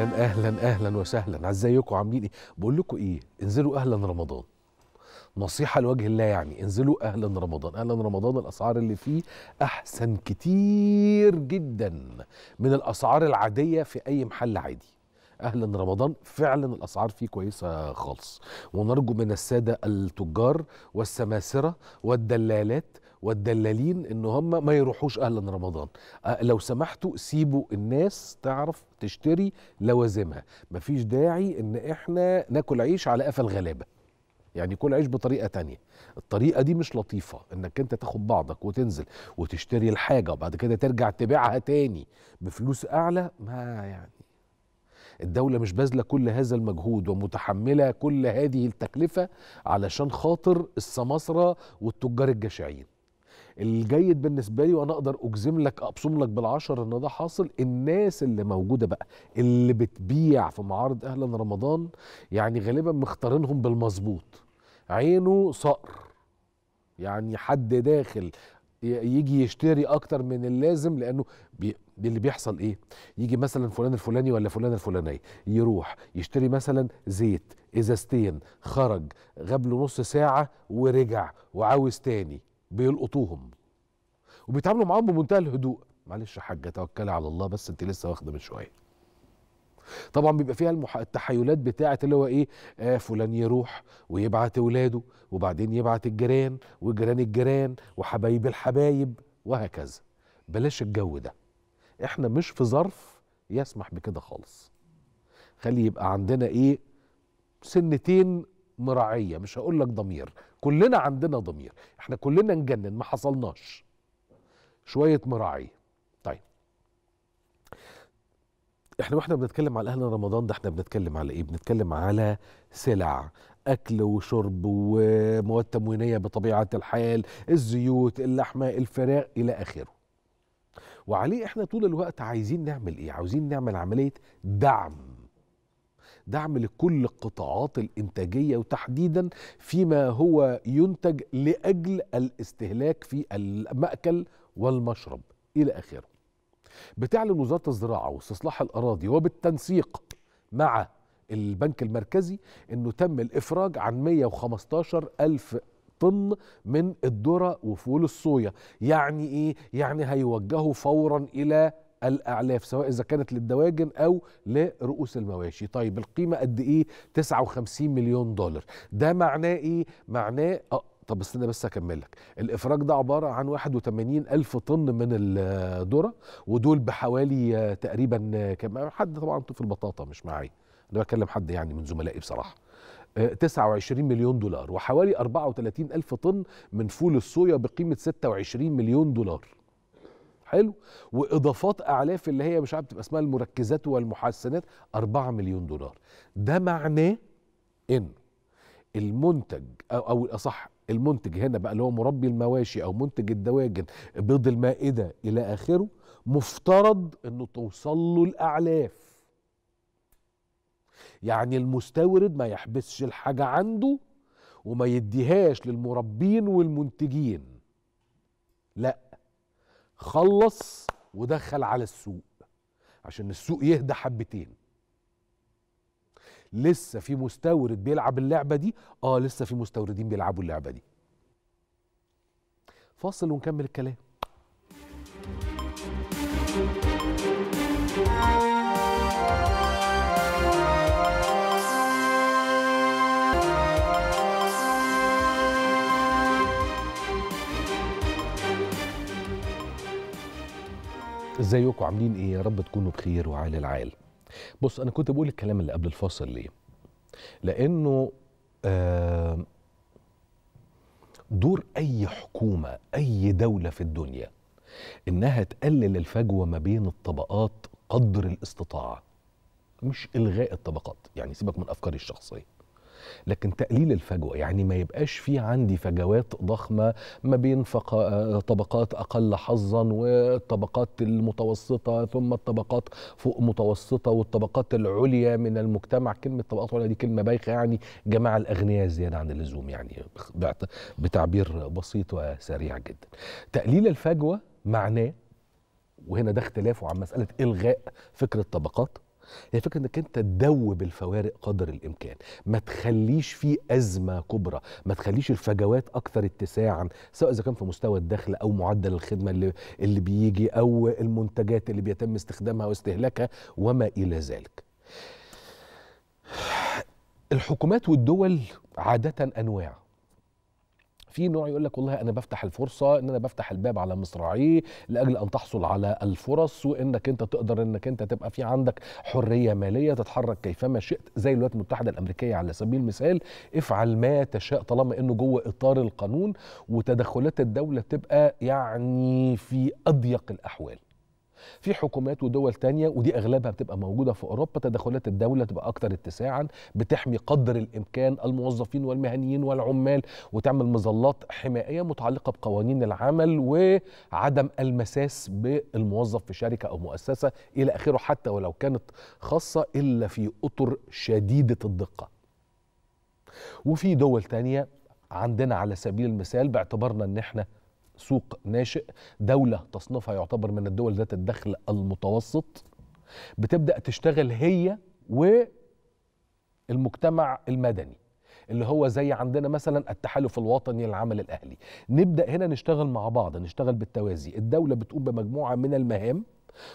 اهلا اهلا اهلا وسهلا ازيكم عاملين ايه بقول لكم ايه انزلوا اهلا رمضان نصيحه لوجه الله يعني انزلوا اهلا رمضان اهلا رمضان الاسعار اللي فيه احسن كتير جدا من الاسعار العاديه في اي محل عادي اهلا رمضان فعلا الاسعار فيه كويسه خالص ونرجو من الساده التجار والسماسره والدلالات والدلالين ان هم ما يروحوش اهلا رمضان لو سمحتوا سيبوا الناس تعرف تشتري لوازمها مفيش داعي ان احنا ناكل عيش على قفا الغلابه يعني كل عيش بطريقه تانية الطريقه دي مش لطيفه انك انت تاخد بعضك وتنزل وتشتري الحاجه وبعد كده ترجع تبيعها تاني بفلوس اعلى ما يعني الدولة مش باذلة كل هذا المجهود ومتحملة كل هذه التكلفة علشان خاطر السماسرة والتجار الجشعين الجيد بالنسبه لي وانا اقدر اجزم لك ابصم لك بالعشر ان ده حاصل الناس اللي موجوده بقى اللي بتبيع في معارض اهلا رمضان يعني غالبا مختارينهم بالمظبوط عينه صقر يعني حد داخل يجي يشتري اكتر من اللازم لانه بي اللي بيحصل ايه يجي مثلا فلان الفلاني ولا فلان الفلاني يروح يشتري مثلا زيت ازازتين خرج غاب له نص ساعه ورجع وعاوز تاني بيلقطوهم وبيتعاملوا معاهم بمنتهى الهدوء معلش يا حاجه توكلي على الله بس انت لسه واخده من شويه طبعا بيبقى فيها المح... التحيلات بتاعه اللي هو ايه آه فلان يروح ويبعت اولاده وبعدين يبعت الجيران وجيران الجيران وحبايب الحبايب وهكذا بلاش الجو ده احنا مش في ظرف يسمح بكده خالص خلي يبقى عندنا ايه سنتين مراعيه مش هقول لك ضمير كلنا عندنا ضمير احنا كلنا نجنن ما حصلناش شويه مراعي طيب احنا واحنا بنتكلم على اهل رمضان ده احنا بنتكلم على ايه بنتكلم على سلع اكل وشرب ومواد تموينيه بطبيعه الحال الزيوت اللحمه الفراغ الى اخره وعليه احنا طول الوقت عايزين نعمل ايه عايزين نعمل عمليه دعم دعم لكل القطاعات الانتاجيه وتحديدا فيما هو ينتج لاجل الاستهلاك في الماكل والمشرب الى اخره. بتعلن وزاره الزراعه واستصلاح الاراضي وبالتنسيق مع البنك المركزي انه تم الافراج عن 115 الف طن من الذره وفول الصويا يعني ايه يعني هيوجهوا فورا الى الاعلاف سواء اذا كانت للدواجن او لرؤوس المواشي طيب القيمه قد ايه 59 مليون دولار ده معناه ايه معناه أه طب استنى بس اكملك الافراج ده عباره عن 81 الف طن من الذره ودول بحوالي آه، تقريبا آه، كم حد طبعا في البطاطا مش معايا انا بكلم حد يعني من زملائي بصراحه 29 آه، مليون دولار وحوالي 34 الف طن من فول الصويا بقيمه 26 مليون دولار حلو واضافات اعلاف اللي هي مش عارف بتبقى اسمها المركزات والمحسنات 4 مليون دولار ده معناه ان المنتج او او الاصح المنتج هنا بقى اللي هو مربي المواشي او منتج الدواجن بيض المائده الى اخره مفترض انه توصل له الاعلاف يعني المستورد ما يحبسش الحاجه عنده وما يديهاش للمربين والمنتجين لا خلص ودخل على السوق عشان السوق يهدى حبتين لسه في مستورد بيلعب اللعبه دي اه لسه في مستوردين بيلعبوا اللعبه دي فاصل ونكمل الكلام ازيكم عاملين ايه يا رب تكونوا بخير وعال العال بص انا كنت بقول الكلام اللي قبل الفاصل ليه لانه دور اي حكومه اي دوله في الدنيا انها تقلل الفجوه ما بين الطبقات قدر الاستطاعه مش الغاء الطبقات يعني سيبك من افكاري الشخصيه لكن تقليل الفجوه يعني ما يبقاش في عندي فجوات ضخمه ما بين آه، طبقات اقل حظا والطبقات المتوسطه ثم الطبقات فوق متوسطه والطبقات العليا من المجتمع كلمه طبقات عليا دي كلمه بايخه يعني جماعه الاغنياء زياده عن اللزوم يعني بتعبير بسيط وسريع جدا تقليل الفجوه معناه وهنا ده اختلافه عن مساله الغاء فكره طبقات هي فكره انك انت تدوب الفوارق قدر الامكان ما تخليش في ازمه كبرى ما تخليش الفجوات اكثر اتساعا سواء اذا كان في مستوى الدخل او معدل الخدمه اللي اللي بيجي او المنتجات اللي بيتم استخدامها واستهلاكها وما الى ذلك الحكومات والدول عاده انواع في نوع يقول لك والله انا بفتح الفرصه ان انا بفتح الباب على مصراعيه لاجل ان تحصل على الفرص وانك انت تقدر انك انت تبقى في عندك حريه ماليه تتحرك كيفما شئت زي الولايات المتحده الامريكيه على سبيل المثال افعل ما تشاء طالما انه جوه اطار القانون وتدخلات الدوله تبقى يعني في اضيق الاحوال في حكومات ودول تانية ودي اغلبها بتبقى موجوده في اوروبا تدخلات الدوله تبقى اكتر اتساعا بتحمي قدر الامكان الموظفين والمهنيين والعمال وتعمل مظلات حمائيه متعلقه بقوانين العمل وعدم المساس بالموظف في شركه او مؤسسه الى اخره حتى ولو كانت خاصه الا في اطر شديده الدقه وفي دول تانية عندنا على سبيل المثال باعتبارنا ان احنا سوق ناشئ دولة تصنيفها يعتبر من الدول ذات الدخل المتوسط بتبدأ تشتغل هي والمجتمع المدني اللي هو زي عندنا مثلا التحالف الوطني للعمل الاهلي نبدا هنا نشتغل مع بعض نشتغل بالتوازي الدوله بتقوم بمجموعه من المهام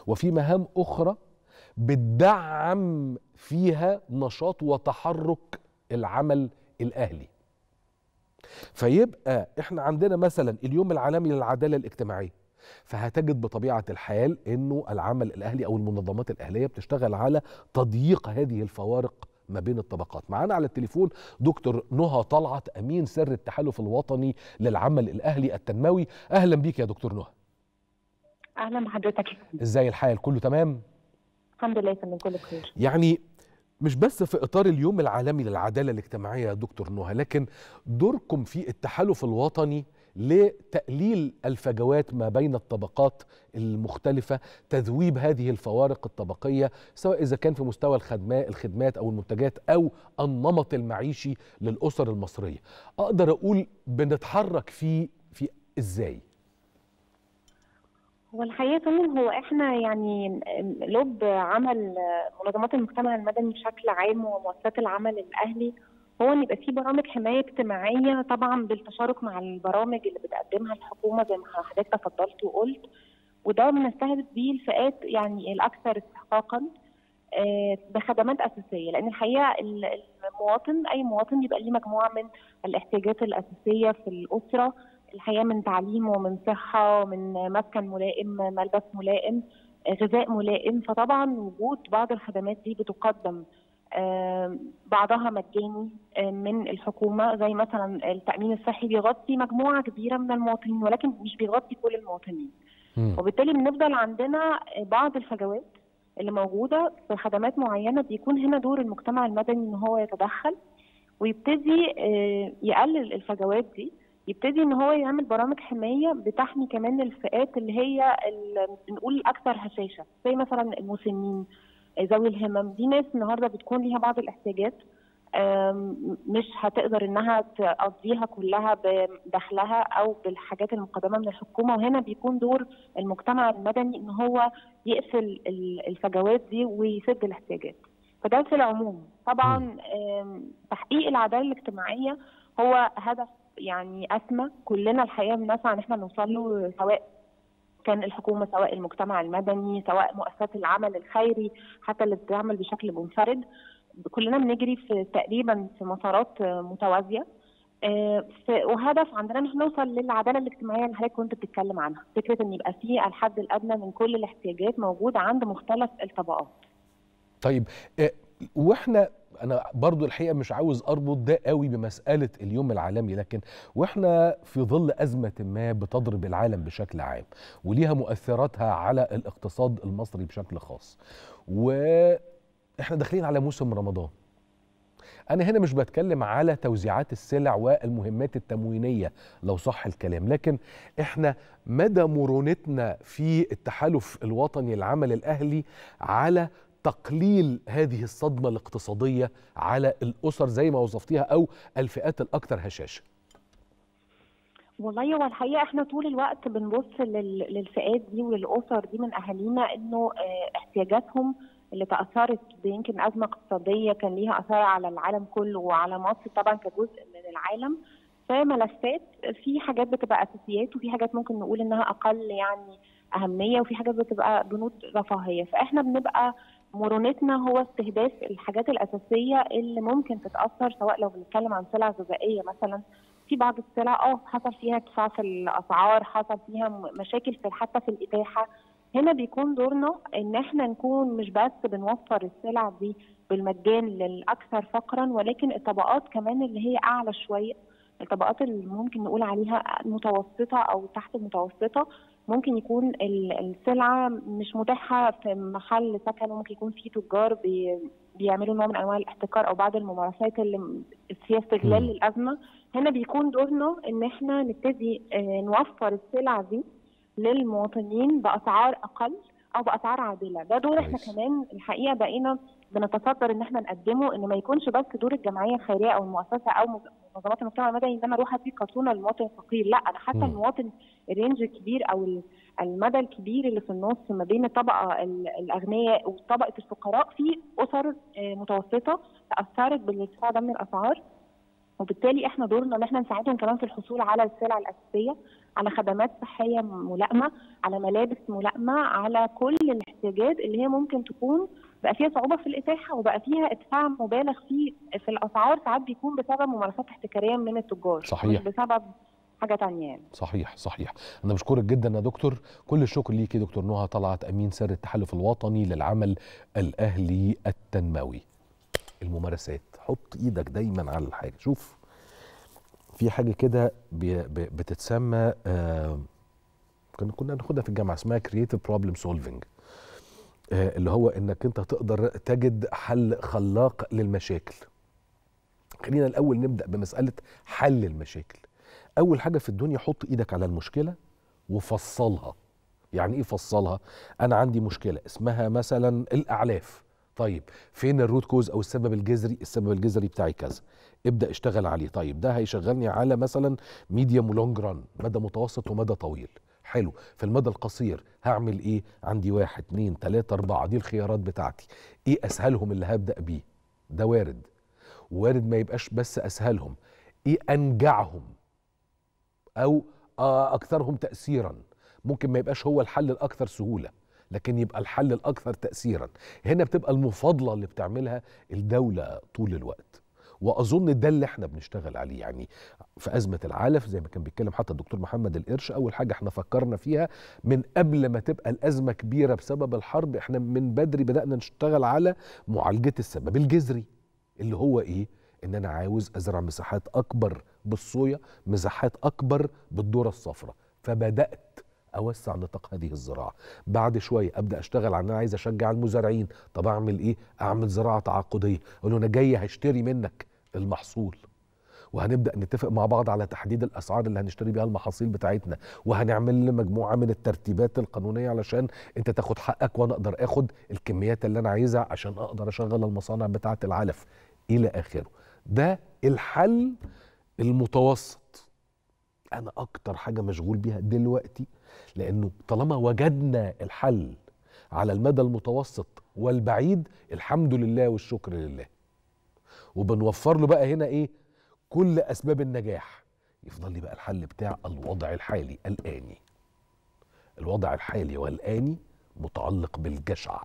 وفي مهام اخرى بتدعم فيها نشاط وتحرك العمل الاهلي فيبقى احنا عندنا مثلا اليوم العالمي للعداله الاجتماعيه فهتجد بطبيعه الحال انه العمل الاهلي او المنظمات الاهليه بتشتغل على تضييق هذه الفوارق ما بين الطبقات معانا على التليفون دكتور نهى طلعت امين سر التحالف الوطني للعمل الاهلي التنموي اهلا بيك يا دكتور نهى اهلا بحضرتك ازاي الحال كله تمام الحمد لله تمام كله بخير يعني مش بس في اطار اليوم العالمي للعداله الاجتماعيه يا دكتور نهى لكن دوركم في التحالف الوطني لتقليل الفجوات ما بين الطبقات المختلفه تذويب هذه الفوارق الطبقيه سواء اذا كان في مستوى الخدمات او المنتجات او النمط المعيشي للاسر المصريه اقدر اقول بنتحرك فيه في ازاي هو الحقيقه فعلا هو احنا يعني لب عمل منظمات المجتمع المدني بشكل عام ومؤسسات العمل الاهلي هو ان يبقى في برامج حمايه اجتماعيه طبعا بالتشارك مع البرامج اللي بتقدمها الحكومه زي ما حضرتك تفضلت وقلت وده بنستهدف بيه الفئات يعني الاكثر استحقاقا آه، بخدمات اساسيه لان الحقيقه المواطن اي مواطن يبقى ليه مجموعه من الاحتياجات الاساسيه في الاسره الحياه من تعليم ومن صحه ومن مسكن ملائم ملبس ملائم غذاء ملائم فطبعا وجود بعض الخدمات دي بتقدم بعضها مجاني من الحكومه زي مثلا التامين الصحي بيغطي مجموعه كبيره من المواطنين ولكن مش بيغطي كل المواطنين وبالتالي بنفضل عندنا بعض الفجوات اللي موجوده في خدمات معينه بيكون هنا دور المجتمع المدني ان هو يتدخل ويبتدي يقلل الفجوات دي يبتدي ان هو يعمل برامج حمايه بتحمي كمان الفئات اللي هي نقول الاكثر هشاشه زي مثلا المسنين ذوي الهمم دي ناس النهارده بتكون ليها بعض الاحتياجات مش هتقدر انها تقضيها كلها بدخلها او بالحاجات المقدمه من الحكومه وهنا بيكون دور المجتمع المدني ان هو يقفل الفجوات دي ويسد الاحتياجات فده في العموم طبعا تحقيق العداله الاجتماعيه هو هدف يعني أسمى كلنا الحقيقة بنسعى إن احنا نوصل له سواء كان الحكومة سواء المجتمع المدني سواء مؤسسات العمل الخيري حتى اللي بتعمل بشكل منفرد كلنا بنجري في تقريبا في مسارات متوازية آه، وهدف عندنا ان احنا نوصل للعداله الاجتماعيه اللي حضرتك كنت بتتكلم عنها، فكره ان يبقى في الحد الادنى من كل الاحتياجات موجود عند مختلف الطبقات. طيب آه، واحنا انا برضو الحقيقه مش عاوز اربط ده قوي بمساله اليوم العالمي لكن واحنا في ظل ازمه ما بتضرب العالم بشكل عام وليها مؤثراتها على الاقتصاد المصري بشكل خاص واحنا داخلين على موسم رمضان أنا هنا مش بتكلم على توزيعات السلع والمهمات التموينية لو صح الكلام، لكن إحنا مدى مرونتنا في التحالف الوطني العمل الأهلي على تقليل هذه الصدمة الاقتصادية على الأسر زي ما وصفتيها أو الفئات الأكثر هشاشة والله هو الحقيقه احنا طول الوقت بنبص للفئات دي وللاسر دي من اهالينا انه آه، احتياجاتهم اللي تاثرت يمكن ازمه اقتصاديه كان ليها اثار على العالم كله وعلى مصر طبعا كجزء من العالم فملفات في حاجات بتبقى اساسيات وفي حاجات ممكن نقول انها اقل يعني اهميه وفي حاجات بتبقى بنود رفاهيه فاحنا بنبقى مرونتنا هو استهداف الحاجات الاساسيه اللي ممكن تتاثر سواء لو بنتكلم عن سلع غذائيه مثلا في بعض السلع اه حصل فيها ارتفاع في الاسعار حصل فيها مشاكل في حتى في الاتاحه هنا بيكون دورنا ان احنا نكون مش بس بنوفر السلع دي بالمجان للاكثر فقرا ولكن الطبقات كمان اللي هي اعلى شويه الطبقات اللي ممكن نقول عليها متوسطه او تحت المتوسطه ممكن يكون السلعه مش متاحه في محل سكن ممكن يكون في تجار بيعملوا نوع من انواع الاحتكار او بعض الممارسات اللي فيها استغلال للازمه هنا بيكون دورنا ان احنا نبتدي آه، نوفر السلع دي للمواطنين باسعار اقل او باسعار عادله ده دور احنا كمان الحقيقه بقينا بنتصدر ان احنا نقدمه ان ما يكونش بس دور الجمعيه الخيريه او المؤسسه او منظمات المجتمع المدني ان انا اروح ادي كرتونه للمواطن الفقير لا انا حتى المواطن الرينج الكبير او المدى الكبير اللي في النص ما بين الطبقه الاغنياء وطبقه الفقراء في اسر آه، متوسطه تاثرت بالارتفاع ده من الاسعار وبالتالي احنا دورنا ان احنا نساعدهم كمان في الحصول على السلع الاساسيه على خدمات صحيه ملائمه على ملابس ملائمه على كل الاحتياجات اللي هي ممكن تكون بقى فيها صعوبه في الاتاحه وبقى فيها ادفاع مبالغ فيه في الاسعار ساعات بيكون بسبب ممارسات احتكاريه من التجار صحيح بسبب حاجه ثانيه يعني. صحيح صحيح انا بشكرك جدا يا دكتور كل الشكر ليكي دكتور نهى طلعت امين سر التحالف الوطني للعمل الاهلي التنموي الممارسات حط ايدك دايما على الحاجه شوف في حاجه كده بتتسمى آه، كنا كنا ناخدها في الجامعه اسمها كرييتيف بروبلم سولفنج آه، اللي هو انك انت تقدر تجد حل خلاق للمشاكل خلينا الاول نبدا بمساله حل المشاكل اول حاجه في الدنيا حط ايدك على المشكله وفصلها يعني ايه فصلها انا عندي مشكله اسمها مثلا الاعلاف طيب فين الروت كوز او السبب الجذري السبب الجذري بتاعي كذا ابدا اشتغل عليه طيب ده هيشغلني على مثلا ميديوم ولونج ران مدى متوسط ومدى طويل حلو في المدى القصير هعمل ايه عندي واحد اتنين تلاتة اربعة دي الخيارات بتاعتي ايه اسهلهم اللي هبدأ بيه ده وارد وارد ما يبقاش بس اسهلهم ايه انجعهم او اكثرهم تأثيرا ممكن ما يبقاش هو الحل الاكثر سهولة لكن يبقى الحل الاكثر تأثيرا هنا بتبقى المفاضلة اللي بتعملها الدولة طول الوقت واظن ده اللي احنا بنشتغل عليه يعني في ازمه العلف زي ما كان بيتكلم حتى الدكتور محمد القرش اول حاجه احنا فكرنا فيها من قبل ما تبقى الازمه كبيره بسبب الحرب احنا من بدري بدانا نشتغل على معالجه السبب الجذري اللي هو ايه ان انا عاوز ازرع مساحات اكبر بالصويا مساحات اكبر بالذره الصفراء فبدات اوسع نطاق هذه الزراعه بعد شويه ابدا اشتغل على ان انا عايز اشجع المزارعين طب اعمل ايه اعمل زراعه تعاقديه اقول له انا جاي هشتري منك المحصول وهنبدا نتفق مع بعض على تحديد الاسعار اللي هنشتري بيها المحاصيل بتاعتنا وهنعمل مجموعه من الترتيبات القانونيه علشان انت تاخد حقك وانا اقدر اخد الكميات اللي انا عايزها عشان اقدر اشغل المصانع بتاعه العلف الى اخره ده الحل المتوسط انا اكتر حاجه مشغول بيها دلوقتي لانه طالما وجدنا الحل على المدى المتوسط والبعيد الحمد لله والشكر لله وبنوفر له بقى هنا ايه كل اسباب النجاح يفضل لي بقى الحل بتاع الوضع الحالي الاني الوضع الحالي والاني متعلق بالجشع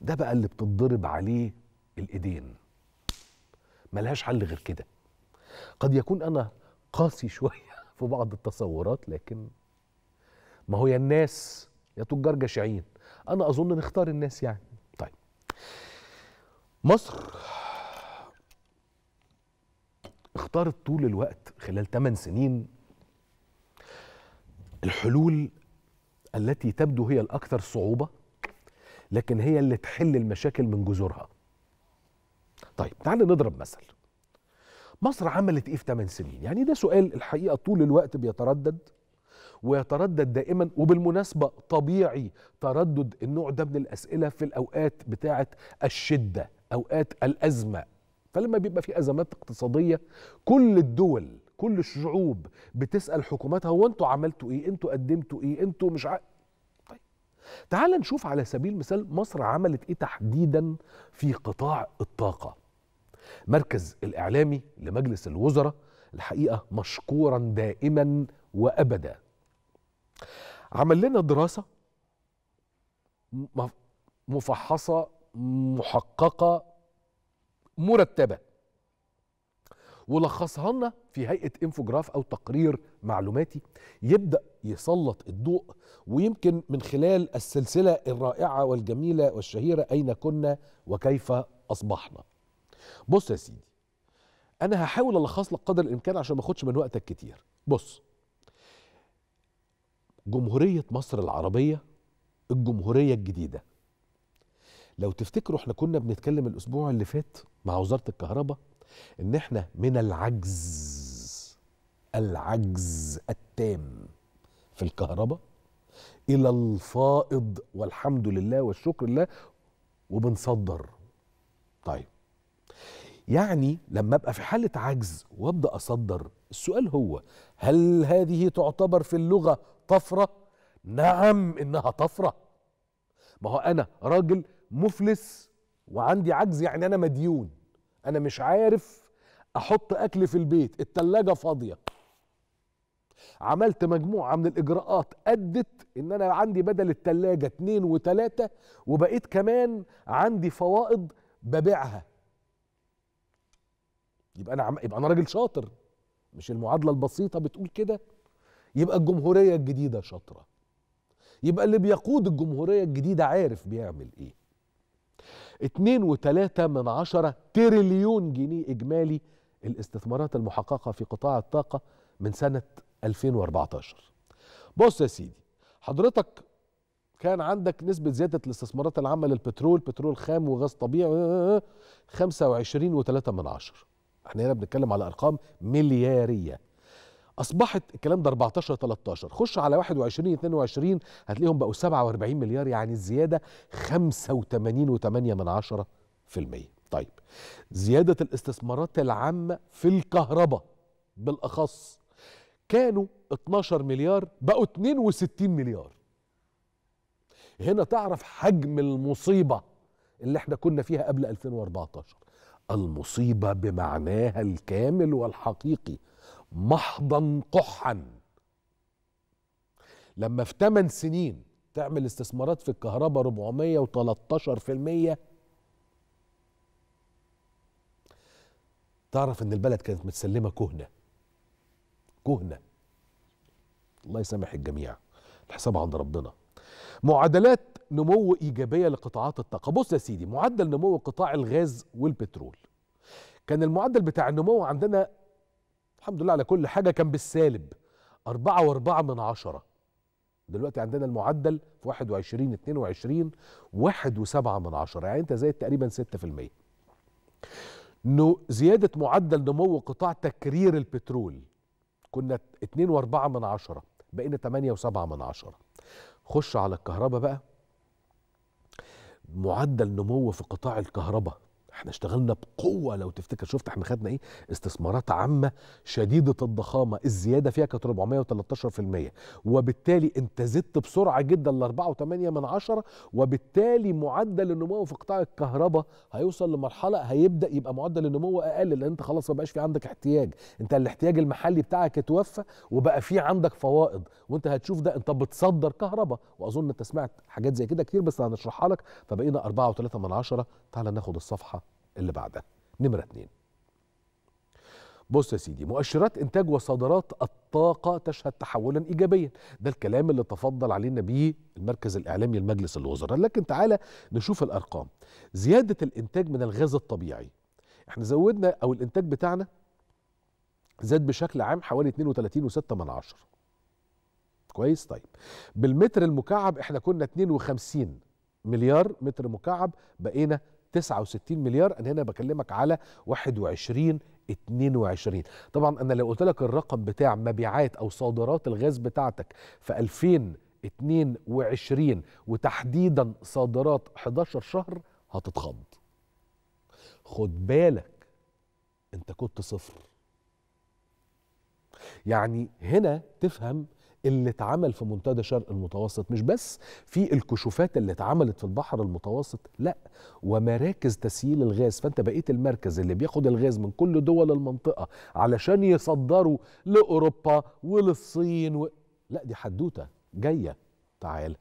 ده بقى اللي بتضرب عليه الايدين ملهاش حل غير كده قد يكون انا قاسي شويه في بعض التصورات لكن ما هو يا الناس يا تجار جشعين انا اظن نختار الناس يعني مصر اختارت طول الوقت خلال 8 سنين الحلول التي تبدو هي الأكثر صعوبة لكن هي اللي تحل المشاكل من جذورها طيب تعال نضرب مثل مصر عملت ايه في 8 سنين يعني ده سؤال الحقيقه طول الوقت بيتردد ويتردد دائما وبالمناسبه طبيعي تردد النوع ده من الاسئله في الاوقات بتاعه الشده اوقات الازمه فلما بيبقى في ازمات اقتصاديه كل الدول كل الشعوب بتسال حكوماتها هو انتوا عملتوا ايه انتوا قدمتوا ايه انتوا مش ع... طيب تعال نشوف على سبيل المثال مصر عملت ايه تحديدا في قطاع الطاقه مركز الاعلامي لمجلس الوزراء الحقيقه مشكورا دائما وابدا عمل لنا دراسه مفحصه محققه مرتبه ولخصها لنا في هيئه انفوجراف او تقرير معلوماتي يبدا يسلط الضوء ويمكن من خلال السلسله الرائعه والجميله والشهيره اين كنا وكيف اصبحنا. بص يا سيدي انا هحاول الخص لك قدر الامكان عشان ما اخدش من وقتك كتير. بص جمهوريه مصر العربيه الجمهوريه الجديده لو تفتكروا احنا كنا بنتكلم الاسبوع اللي فات مع وزاره الكهرباء ان احنا من العجز العجز التام في الكهرباء الى الفائض والحمد لله والشكر لله وبنصدر طيب يعني لما ابقى في حاله عجز وابدا اصدر السؤال هو هل هذه تعتبر في اللغه طفره نعم انها طفره ما هو انا راجل مفلس وعندي عجز يعني انا مديون انا مش عارف احط اكل في البيت التلاجة فاضية عملت مجموعة من الاجراءات ادت ان انا عندي بدل التلاجة اتنين وتلاتة وبقيت كمان عندي فوائض ببيعها يبقى انا عم... يبقى انا راجل شاطر مش المعادلة البسيطة بتقول كده يبقى الجمهورية الجديدة شاطرة يبقى اللي بيقود الجمهورية الجديدة عارف بيعمل ايه 2.3 من عشرة تريليون جنيه إجمالي الاستثمارات المحققة في قطاع الطاقة من سنة 2014 بص يا سيدي حضرتك كان عندك نسبة زيادة الاستثمارات العامة للبترول بترول خام وغاز طبيعي 25.3 من عشر احنا هنا بنتكلم على أرقام مليارية اصبحت الكلام ده 14 13 خش على 21 22 هتلاقيهم بقوا 47 مليار يعني الزياده 85.8% طيب زياده الاستثمارات العامه في الكهرباء بالاخص كانوا 12 مليار بقوا 62 مليار هنا تعرف حجم المصيبه اللي احنا كنا فيها قبل 2014 المصيبه بمعناها الكامل والحقيقي محضا قحا لما في 8 سنين تعمل استثمارات في الكهرباء 413% تعرف ان البلد كانت متسلمه كهنه كهنه الله يسامح الجميع الحساب عند ربنا معادلات نمو ايجابيه لقطاعات الطاقه بص يا سيدي معدل نمو قطاع الغاز والبترول كان المعدل بتاع النمو عندنا الحمد لله على كل حاجة كان بالسالب أربعة وأربعة من عشرة دلوقتي عندنا المعدل في 21 22 واحد وسبعة من عشرة يعني أنت زايد تقريبا 6% نو زيادة معدل نمو قطاع تكرير البترول كنا 2.4 من عشرة بقينا 8.7 من عشرة خش على الكهرباء بقى معدل نمو في قطاع الكهرباء احنا اشتغلنا بقوه لو تفتكر شفت احنا خدنا ايه استثمارات عامه شديده الضخامه الزياده فيها كانت 413% وبالتالي انت زدت بسرعه جدا ل 4.8 من عشرة وبالتالي معدل النمو في قطاع الكهرباء هيوصل لمرحله هيبدا يبقى معدل النمو اقل لان انت خلاص ما بقاش في عندك احتياج انت الاحتياج المحلي بتاعك اتوفى وبقى في عندك فوائض وانت هتشوف ده انت بتصدر كهرباء واظن انت سمعت حاجات زي كده كتير بس هنشرحها لك فبقينا 4.3 من عشرة تعال ناخد الصفحه اللي بعدها نمرة اتنين بص يا سيدي مؤشرات انتاج وصادرات الطاقه تشهد تحولا ايجابيا ده الكلام اللي تفضل علينا بيه المركز الاعلامي لمجلس الوزراء لكن تعالى نشوف الارقام زياده الانتاج من الغاز الطبيعي احنا زودنا او الانتاج بتاعنا زاد بشكل عام حوالي 32.6 من عشر كويس طيب بالمتر المكعب احنا كنا 52 مليار متر مكعب بقينا 69 مليار انا هنا بكلمك على 21 22 طبعا انا لو قلت لك الرقم بتاع مبيعات او صادرات الغاز بتاعتك في 2022 وتحديدا صادرات 11 شهر هتتخض خد بالك انت كنت صفر يعني هنا تفهم اللي اتعمل في منتدى شرق المتوسط مش بس في الكشوفات اللي اتعملت في البحر المتوسط لا ومراكز تسييل الغاز فانت بقيت المركز اللي بياخد الغاز من كل دول المنطقه علشان يصدروا لاوروبا وللصين و... لا دي حدوته جايه تعال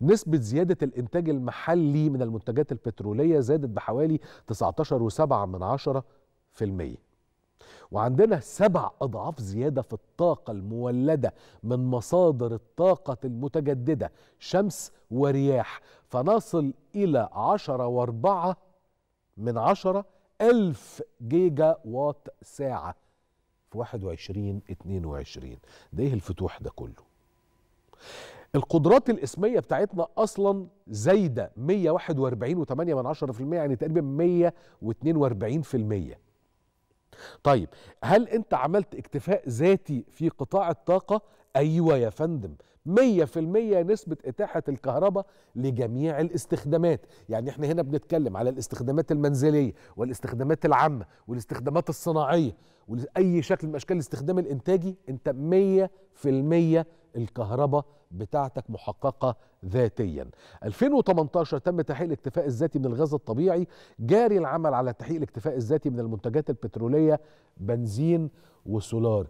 نسبة زيادة الإنتاج المحلي من المنتجات البترولية زادت بحوالي 19.7 من عشرة في المية وعندنا سبع أضعاف زيادة في الطاقة المولدة من مصادر الطاقة المتجددة شمس ورياح فنصل إلى عشرة واربعة من عشرة ألف جيجا وات ساعة في 21 22 ده ايه الفتوح ده كله القدرات الاسميه بتاعتنا اصلا زايده 141.8 يعني تقريبا 142% طيب هل انت عملت اكتفاء ذاتي في قطاع الطاقه ايوه يا فندم 100% نسبة إتاحة الكهرباء لجميع الاستخدامات، يعني احنا هنا بنتكلم على الاستخدامات المنزلية والاستخدامات العامة والاستخدامات الصناعية وأي شكل من أشكال الاستخدام الإنتاجي أنت 100% الكهرباء بتاعتك محققة ذاتيا 2018 تم تحقيق الاكتفاء الذاتي من الغاز الطبيعي جاري العمل على تحقيق الاكتفاء الذاتي من المنتجات البترولية بنزين وسولار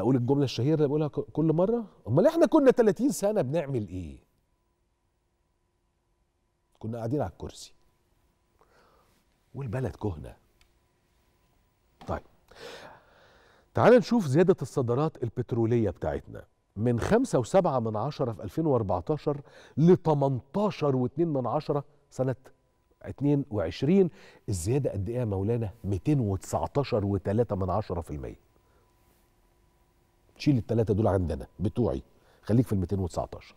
اقول الجمله الشهيره اللي بقولها كل مره امال احنا كنا 30 سنه بنعمل ايه كنا قاعدين على الكرسي والبلد كهنه طيب تعال نشوف زيادة الصادرات البترولية بتاعتنا من 5.7 من عشرة في 2014 ل 18.2 من عشرة سنة 22 الزيادة قد إيه يا مولانا 219.3 من عشرة في المية شيل الثلاثه دول عندنا بتوعي خليك في ال 219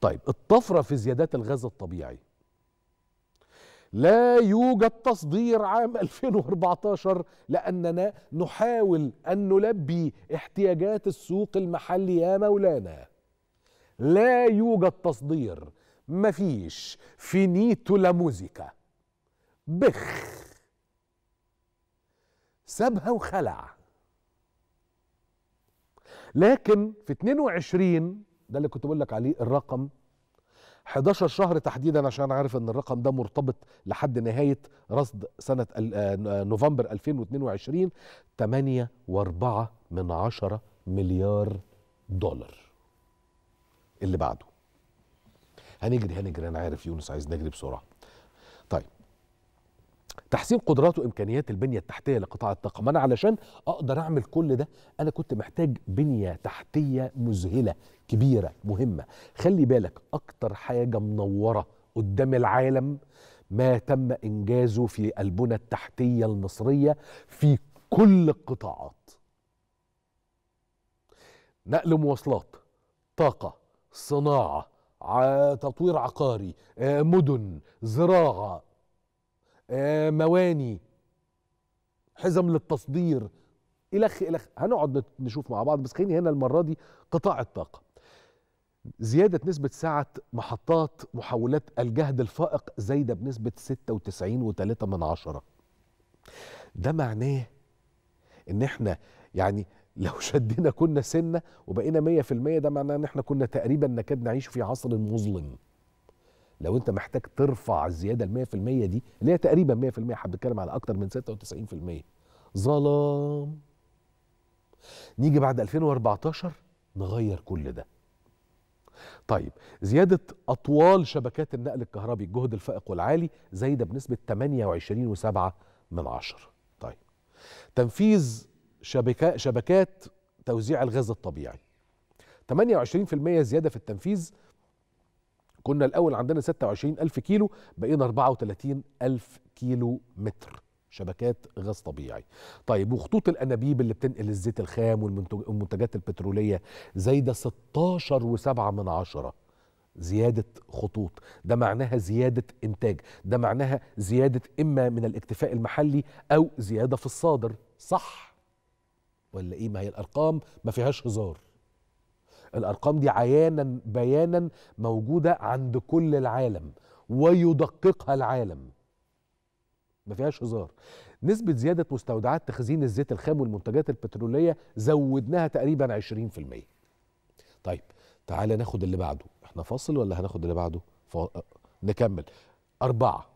طيب الطفره في زيادات الغاز الطبيعي لا يوجد تصدير عام 2014 لأننا نحاول أن نلبي احتياجات السوق المحلي يا مولانا لا يوجد تصدير مفيش فينيتو لا موزيكا بخ سابها وخلع لكن في 22 ده اللي كنت بقول لك عليه الرقم 11 شهر تحديدا عشان عارف ان الرقم ده مرتبط لحد نهايه رصد سنه آه، آه، نوفمبر 2022 8 و4 من 10 مليار دولار اللي بعده هنجري هنجري انا عارف يونس عايز نجري بسرعه تحسين قدرات وامكانيات البنيه التحتيه لقطاع الطاقه ما انا علشان اقدر اعمل كل ده انا كنت محتاج بنيه تحتيه مذهله كبيره مهمه خلي بالك اكتر حاجه منوره قدام العالم ما تم انجازه في البنى التحتيه المصريه في كل القطاعات نقل مواصلات طاقه صناعه تطوير عقاري آه، مدن زراعه آه، مواني حزم للتصدير الخ الخ هنقعد نشوف مع بعض بس خليني هنا المره دي قطاع الطاقه زيادة نسبة سعة محطات محولات الجهد الفائق زايدة بنسبة 96.3 ده معناه ان احنا يعني لو شدينا كنا سنة وبقينا 100% ده معناه ان احنا كنا تقريبا نكاد نعيش في عصر مظلم لو انت محتاج ترفع الزياده ال 100% دي اللي هي تقريبا 100% احنا بنتكلم على اكتر من 96% ظلام نيجي بعد 2014 نغير كل ده طيب زيادة أطوال شبكات النقل الكهربي الجهد الفائق والعالي زايدة بنسبة 28.7 من عشر طيب تنفيذ شبكة شبكات توزيع الغاز الطبيعي 28% زيادة في التنفيذ كنا الاول عندنا 26000 كيلو بقينا 34000 كيلو متر شبكات غاز طبيعي طيب وخطوط الانابيب اللي بتنقل الزيت الخام والمنتجات البتروليه زايده 16 و7 من عشرة زيادة خطوط ده معناها زيادة إنتاج ده معناها زيادة إما من الاكتفاء المحلي أو زيادة في الصادر صح ولا إيه ما هي الأرقام ما فيهاش هزار الارقام دي عيانا بيانا موجوده عند كل العالم ويدققها العالم ما فيهاش هزار نسبة زيادة مستودعات تخزين الزيت الخام والمنتجات البترولية زودناها تقريبا 20% طيب تعالى ناخد اللي بعده احنا فاصل ولا هناخد اللي بعده ف... نكمل أربعة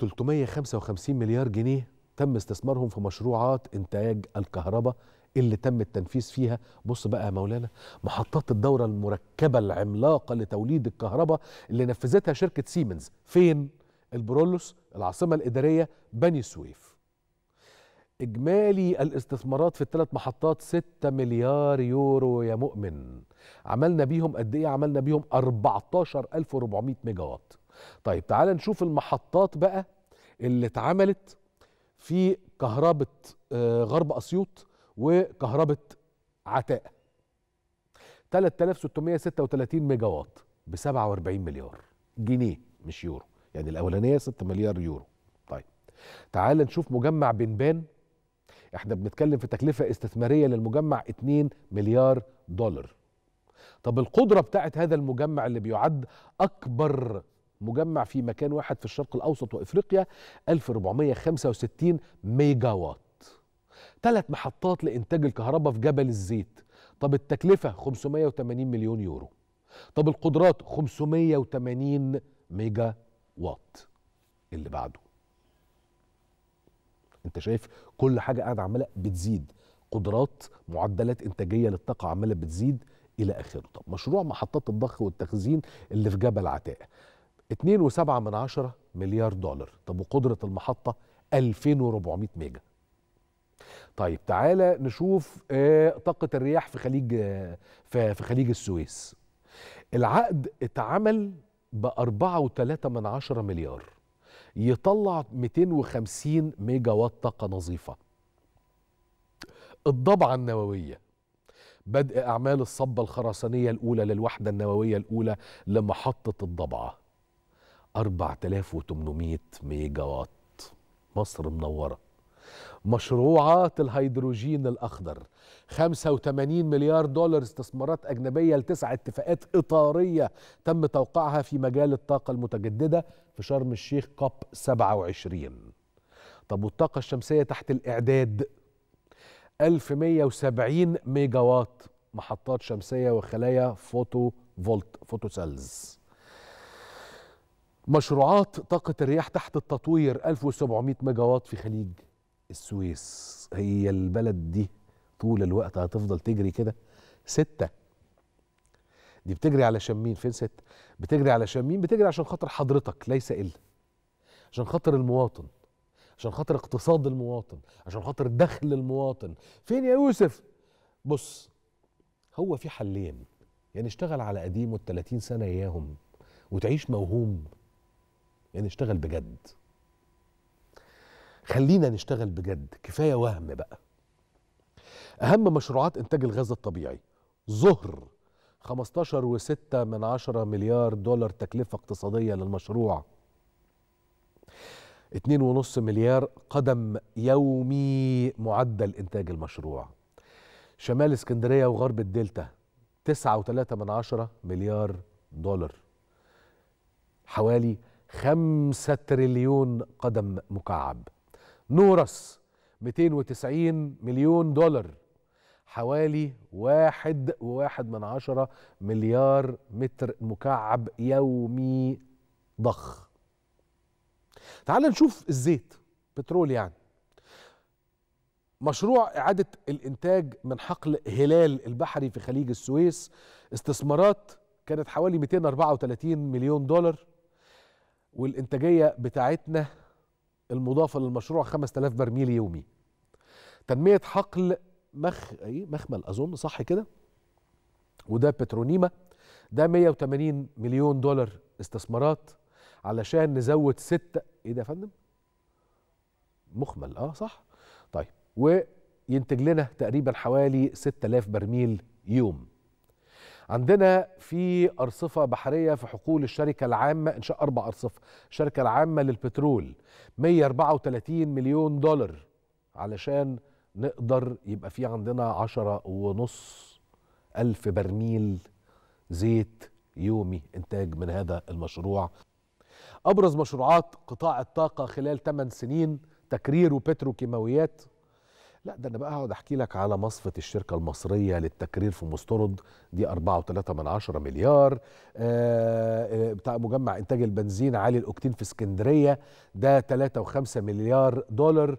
355 مليار جنيه تم استثمارهم في مشروعات إنتاج الكهرباء اللي تم التنفيذ فيها بص بقى يا مولانا محطات الدوره المركبه العملاقه لتوليد الكهرباء اللي نفذتها شركه سيمنز فين البرولوس العاصمه الاداريه بني سويف اجمالي الاستثمارات في الثلاث محطات 6 مليار يورو يا مؤمن عملنا بيهم قد ايه عملنا بيهم 14400 ميجا وات طيب تعال نشوف المحطات بقى اللي اتعملت في كهربة آه، غرب أسيوط وكهرباء عتاء 3636 ميجا واط ب 47 مليار جنيه مش يورو يعني الاولانيه 6 مليار يورو طيب تعال نشوف مجمع بنبان احنا بنتكلم في تكلفه استثماريه للمجمع 2 مليار دولار طب القدره بتاعت هذا المجمع اللي بيعد اكبر مجمع في مكان واحد في الشرق الاوسط وافريقيا 1465 ميجا وات ثلاث محطات لإنتاج الكهرباء في جبل الزيت طب التكلفة 580 مليون يورو طب القدرات 580 ميجا وات اللي بعده انت شايف كل حاجة قاعدة عمالة بتزيد قدرات معدلات إنتاجية للطاقة عمالة بتزيد إلى آخره طب مشروع محطات الضخ والتخزين اللي في جبل عتاء 2.7 مليار دولار طب وقدرة المحطة 2400 ميجا طيب تعالى نشوف آه، طاقة الرياح في خليج آه، في خليج السويس العقد اتعمل بأربعة وثلاثة من عشرة مليار يطلع 250 ميجا وات طاقة نظيفة الضبعة النووية بدء أعمال الصبة الخرسانية الأولى للوحدة النووية الأولى لمحطة الضبعة 4800 ميجا وات مصر منوره مشروعات الهيدروجين الأخضر 85 مليار دولار استثمارات أجنبية لتسع اتفاقات إطارية تم توقعها في مجال الطاقة المتجددة في شرم الشيخ كوب 27 طب والطاقة الشمسية تحت الإعداد 1170 ميجا وات محطات شمسية وخلايا فوتو فولت فوتو سيلز مشروعات طاقة الرياح تحت التطوير 1700 ميجا وات في خليج السويس هي البلد دي طول الوقت هتفضل تجري كده ستة دي بتجري على شمين فين ستة بتجري على شمين بتجري عشان خاطر حضرتك ليس إلا عشان خاطر المواطن عشان خاطر اقتصاد المواطن عشان خاطر دخل المواطن فين يا يوسف بص هو في حلين يا يعني نشتغل على قديمه وال 30 سنه اياهم وتعيش موهوم يا يعني نشتغل بجد خلينا نشتغل بجد كفايه وهم بقى اهم مشروعات انتاج الغاز الطبيعي ظهر 15 و6 من 10 مليار دولار تكلفه اقتصاديه للمشروع 2.5 مليار قدم يومي معدل انتاج المشروع شمال اسكندريه وغرب الدلتا 9.3 من 10 مليار دولار حوالي 5 تريليون قدم مكعب نورس 290 مليون دولار حوالي واحد وواحد من عشرة مليار متر مكعب يومي ضخ تعال نشوف الزيت بترول يعني مشروع إعادة الإنتاج من حقل هلال البحري في خليج السويس استثمارات كانت حوالي 234 مليون دولار والإنتاجية بتاعتنا المضافة للمشروع 5000 برميل يومي تنمية حقل مخ ايه مخمل أظن صح كده وده بترونيما ده 180 مليون دولار استثمارات علشان نزود ستة ايه ده يا فندم مخمل اه صح طيب وينتج لنا تقريبا حوالي 6000 برميل يوم عندنا في أرصفة بحرية في حقول الشركة العامة إنشاء أربع أرصفة الشركة العامة للبترول 134 مليون دولار علشان نقدر يبقى في عندنا عشرة ونص ألف برميل زيت يومي إنتاج من هذا المشروع أبرز مشروعات قطاع الطاقة خلال 8 سنين تكرير وبتروكيماويات لا ده انا بقى هقعد احكي لك على مصفه الشركه المصريه للتكرير في مسترد دي 4.3 مليار آه، آه، بتاع مجمع انتاج البنزين عالي الاوكتين في اسكندريه ده 3.5 مليار دولار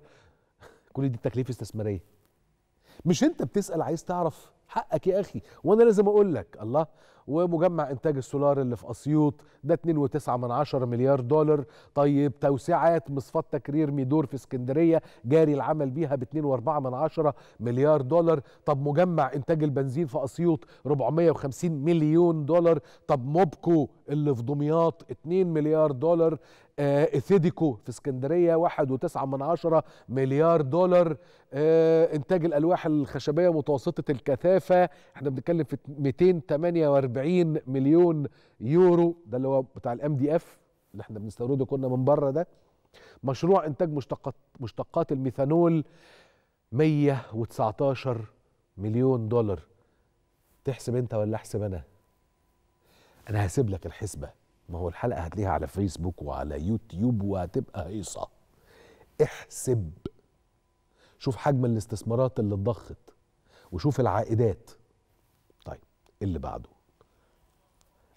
كل دي تكاليف استثماريه مش انت بتسال عايز تعرف حقك يا اخي وانا لازم اقول لك الله ومجمع انتاج السولار اللي في اسيوط ده 2.9 من 10 مليار دولار طيب توسيعات مصفات تكرير ميدور في اسكندريه جاري العمل بيها ب 2.4 من 10 مليار دولار طب مجمع انتاج البنزين في اسيوط 450 مليون دولار طب موبكو اللي في دمياط 2 مليار دولار آه اثيديكو في اسكندريه 1.9 من عشرة مليار دولار آه انتاج الالواح الخشبيه متوسطه الكثافه احنا بنتكلم في 248 40 مليون يورو ده اللي هو بتاع الام دي اف اللي احنا بنستورده كنا من بره ده مشروع انتاج مشتقات مشتقات الميثانول 119 مليون دولار تحسب انت ولا احسب انا انا هسيب لك الحسبه ما هو الحلقه هتلاقيها على فيسبوك وعلى يوتيوب وهتبقى هيصه احسب شوف حجم الاستثمارات اللي اتضخت وشوف العائدات طيب إيه اللي بعده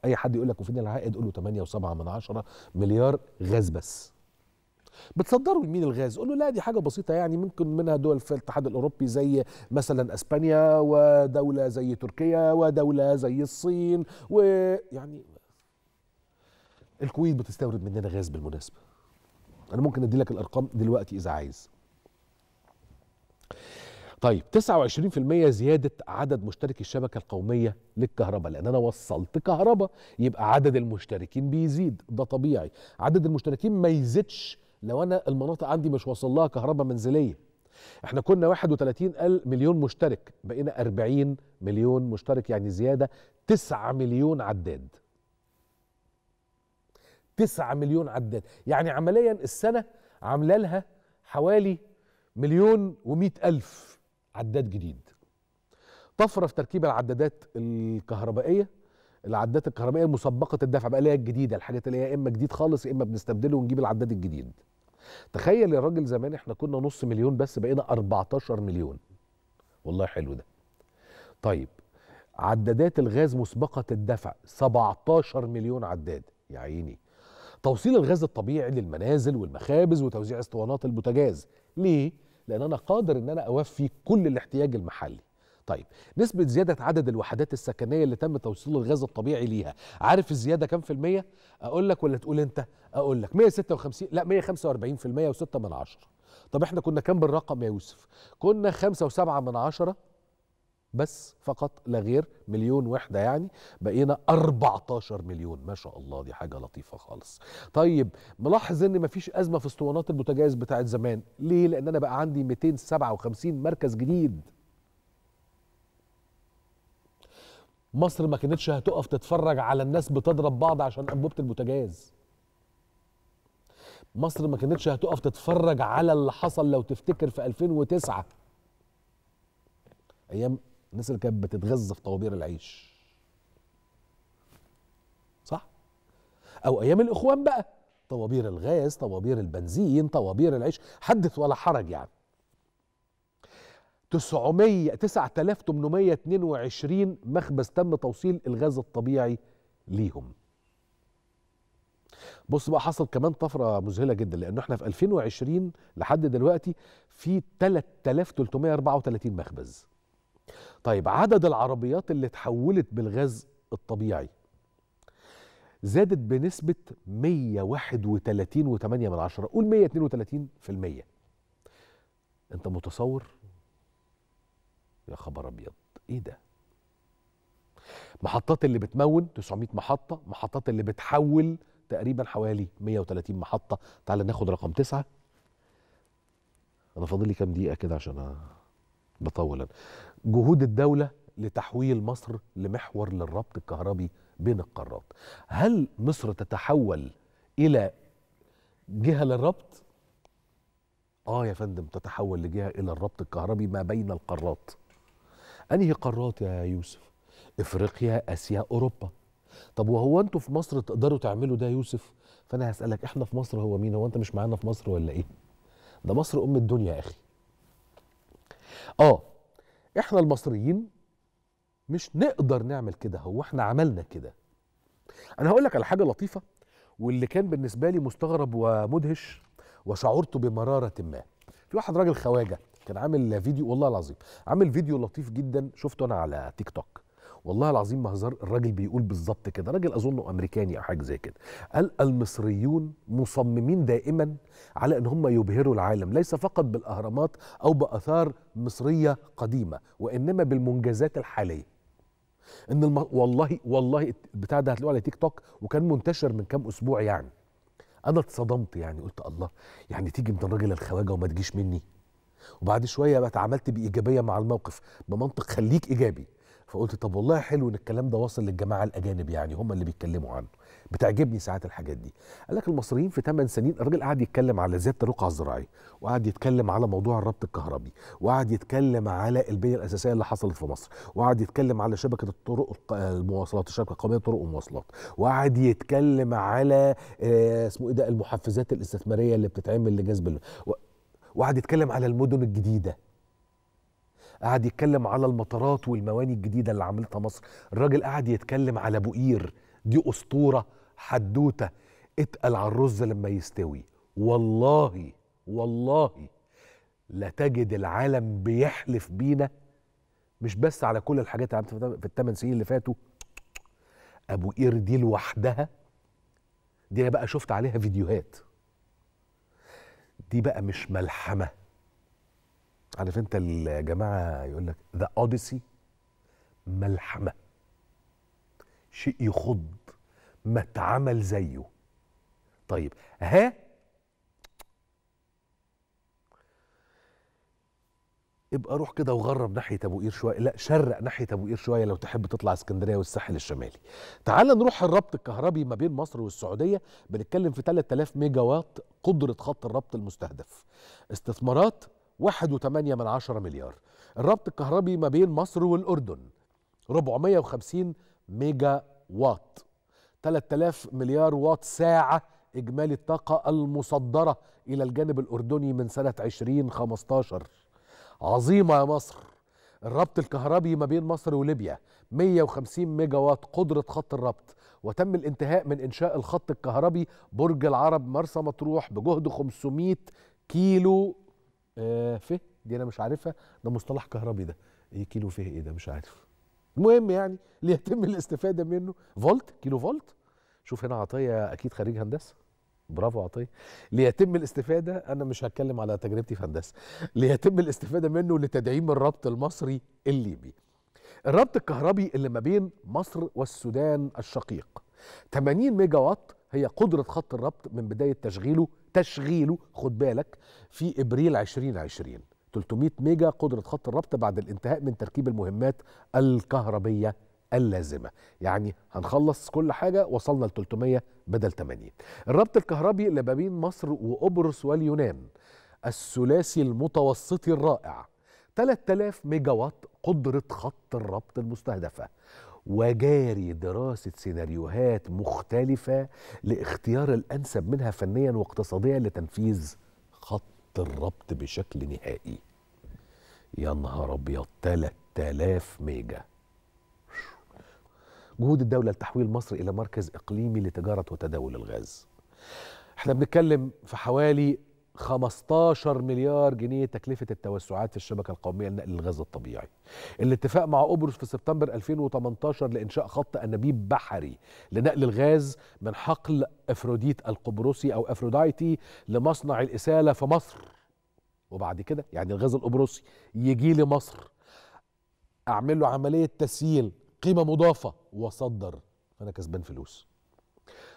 اي حد يقول لك وفين العائد قول له 8.7 من مليار غاز بس بتصدروا لمين الغاز قول له لا دي حاجه بسيطه يعني ممكن منها دول في الاتحاد الاوروبي زي مثلا اسبانيا ودوله زي تركيا ودوله زي الصين ويعني الكويت بتستورد مننا غاز بالمناسبه انا ممكن ادي لك الارقام دلوقتي اذا عايز طيب 29% زيادة عدد مشترك الشبكة القومية للكهرباء لأن أنا وصلت كهرباء يبقى عدد المشتركين بيزيد ده طبيعي عدد المشتركين ما يزيدش لو أنا المناطق عندي مش واصل لها كهرباء منزلية احنا كنا 31 مليون مشترك بقينا 40 مليون مشترك يعني زيادة 9 مليون عداد 9 مليون عداد يعني عمليا السنة عامله لها حوالي مليون و ألف عداد جديد طفره في تركيب العدادات الكهربائيه العدادات الكهربائيه مسبقه الدفع بقى اللي هي الجديده الحاجات اللي هي يا اما جديد خالص يا اما بنستبدله ونجيب العداد الجديد تخيل يا راجل زمان احنا كنا نص مليون بس بقينا 14 مليون والله حلو ده طيب عدادات الغاز مسبقه الدفع 17 مليون عداد يا عيني توصيل الغاز الطبيعي للمنازل والمخابز وتوزيع اسطوانات البوتاجاز ليه لان انا قادر ان انا اوفي كل الاحتياج المحلي طيب نسبة زيادة عدد الوحدات السكنية اللي تم توصيل الغاز الطبيعي ليها عارف الزيادة كام في المية؟ أقول لك ولا تقول أنت؟ أقول لك 156 لا 145 في المية وستة من عشرة طب احنا كنا كام بالرقم يا يوسف؟ كنا خمسة وسبعة من عشرة بس فقط لا غير مليون وحده يعني بقينا 14 مليون ما شاء الله دي حاجه لطيفه خالص طيب ملاحظ ان مفيش ازمه في اسطوانات البوتاجاز بتاعه زمان ليه لان انا بقى عندي 257 مركز جديد مصر ما كانتش هتقف تتفرج على الناس بتضرب بعض عشان انبوبه البوتاجاز مصر ما كانتش هتقف تتفرج على اللي حصل لو تفتكر في 2009 ايام الناس اللي كانت بتتغذى في طوابير العيش صح او ايام الاخوان بقى طوابير الغاز طوابير البنزين طوابير العيش حدث ولا حرج يعني 900 9822 مخبز تم توصيل الغاز الطبيعي ليهم بص بقى حصل كمان طفره مذهله جدا لانه احنا في 2020 لحد دلوقتي في 3334 مخبز طيب عدد العربيات اللي تحولت بالغاز الطبيعي زادت بنسبة 131.8 من عشرة قول 132% انت متصور يا خبر ابيض ايه ده محطات اللي بتمون 900 محطة محطات اللي بتحول تقريبا حوالي 130 محطة تعال ناخد رقم تسعة انا فاضل لي كام دقيقة كده عشان بطول انا جهود الدولة لتحويل مصر لمحور للربط الكهربي بين القارات هل مصر تتحول إلى جهة للربط؟ آه يا فندم تتحول لجهة إلى الربط الكهربي ما بين القارات أنهي قارات يا يوسف؟ إفريقيا آسيا أوروبا طب وهو أنتوا في مصر تقدروا تعملوا ده يا يوسف؟ فأنا هسألك إحنا في مصر هو مين؟ هو أنت مش معانا في مصر ولا إيه؟ ده مصر أم الدنيا يا أخي آه احنا المصريين مش نقدر نعمل كده هو احنا عملنا كده انا هقول لك على حاجه لطيفه واللي كان بالنسبه لي مستغرب ومدهش وشعرت بمراره ما في واحد راجل خواجه كان عامل فيديو والله العظيم عامل فيديو لطيف جدا شفته انا على تيك توك والله العظيم ما هزار الراجل بيقول بالظبط كده راجل اظنه امريكاني او حاجه زي كده قال المصريون مصممين دائما على ان هم يبهروا العالم ليس فقط بالاهرامات او باثار مصريه قديمه وانما بالمنجزات الحاليه ان الم... والله والله البتاع ده هتلاقوه على تيك توك وكان منتشر من كام اسبوع يعني انا اتصدمت يعني قلت الله يعني تيجي من الراجل الخواجه وما تجيش مني وبعد شويه بقى اتعاملت بايجابيه مع الموقف بمنطق خليك ايجابي فقلت طب والله حلو ان الكلام ده واصل للجماعه الاجانب يعني هم اللي بيتكلموا عنه بتعجبني ساعات الحاجات دي قال لك المصريين في 8 سنين الراجل قعد يتكلم على زياده الرقعه الزراعيه وقعد يتكلم على موضوع الربط الكهربي وقعد يتكلم على البنيه الاساسيه اللي حصلت في مصر وقعد يتكلم على شبكه الطرق المواصلات آه، الشبكه القوميه للطرق والمواصلات وقعد يتكلم على آه، اسمه ايه ده المحفزات الاستثماريه اللي بتتعمل لجذب وقعد يتكلم على المدن الجديده قعد يتكلم على المطارات والمواني الجديده اللي عملتها مصر الراجل قعد يتكلم على بؤير دي اسطوره حدوته اتقل على الرز لما يستوي والله والله لتجد العالم بيحلف بينا مش بس على كل الحاجات اللي عملتها في الثمان سنين اللي فاتوا ابو قير دي لوحدها دي انا بقى شفت عليها فيديوهات دي بقى مش ملحمه عارف انت الجماعه يقول لك ذا اوديسي ملحمه شيء يخض ما اتعمل زيه طيب ها ابقى روح كده وغرب ناحيه ابو قير شويه لا شرق ناحيه ابو قير شويه لو تحب تطلع اسكندريه والساحل الشمالي تعال نروح الربط الكهربي ما بين مصر والسعوديه بنتكلم في 3000 ميجا وات قدره خط الربط المستهدف استثمارات 1.8 من عشرة مليار الربط الكهربي ما بين مصر والأردن 450 ميجا وات 3000 مليار وات ساعة إجمالي الطاقة المصدرة إلى الجانب الأردني من سنة 2015 عظيمة يا مصر الربط الكهربي ما بين مصر وليبيا 150 ميجا وات قدرة خط الربط وتم الانتهاء من إنشاء الخط الكهربي برج العرب مرسى مطروح بجهد 500 كيلو آه فيه دي انا مش عارفها ده مصطلح كهربي ده ايه كيلو فيه ايه ده مش عارف المهم يعني اللي يتم الاستفاده منه فولت كيلو فولت شوف هنا عطيه اكيد خريج هندسه برافو عطيه ليتم الاستفاده انا مش هتكلم على تجربتي في هندسه ليتم الاستفاده منه لتدعيم الربط المصري الليبي الربط الكهربي اللي ما بين مصر والسودان الشقيق 80 ميجا وات هي قدرة خط الربط من بداية تشغيله تشغيله خد بالك في إبريل 2020 300 ميجا قدرة خط الربط بعد الانتهاء من تركيب المهمات الكهربية اللازمة يعني هنخلص كل حاجة وصلنا ل 300 بدل 80 الربط الكهربي اللي ما بين مصر وقبرص واليونان الثلاثي المتوسطي الرائع 3000 ميجا وات قدرة خط الربط المستهدفة وجاري دراسة سيناريوهات مختلفة لاختيار الأنسب منها فنيا واقتصاديا لتنفيذ خط الربط بشكل نهائي يا نهار أبيض 3000 ميجا جهود الدولة لتحويل مصر إلى مركز إقليمي لتجارة وتداول الغاز احنا بنتكلم في حوالي 15 مليار جنيه تكلفة التوسعات في الشبكة القومية لنقل الغاز الطبيعي الاتفاق مع أوبروس في سبتمبر 2018 لإنشاء خط أنابيب بحري لنقل الغاز من حقل أفروديت القبرصي أو أفرودايتي لمصنع الإسالة في مصر وبعد كده يعني الغاز القبرصي يجي لمصر أعمل له عملية تسييل قيمة مضافة وأصدر فأنا كسبان فلوس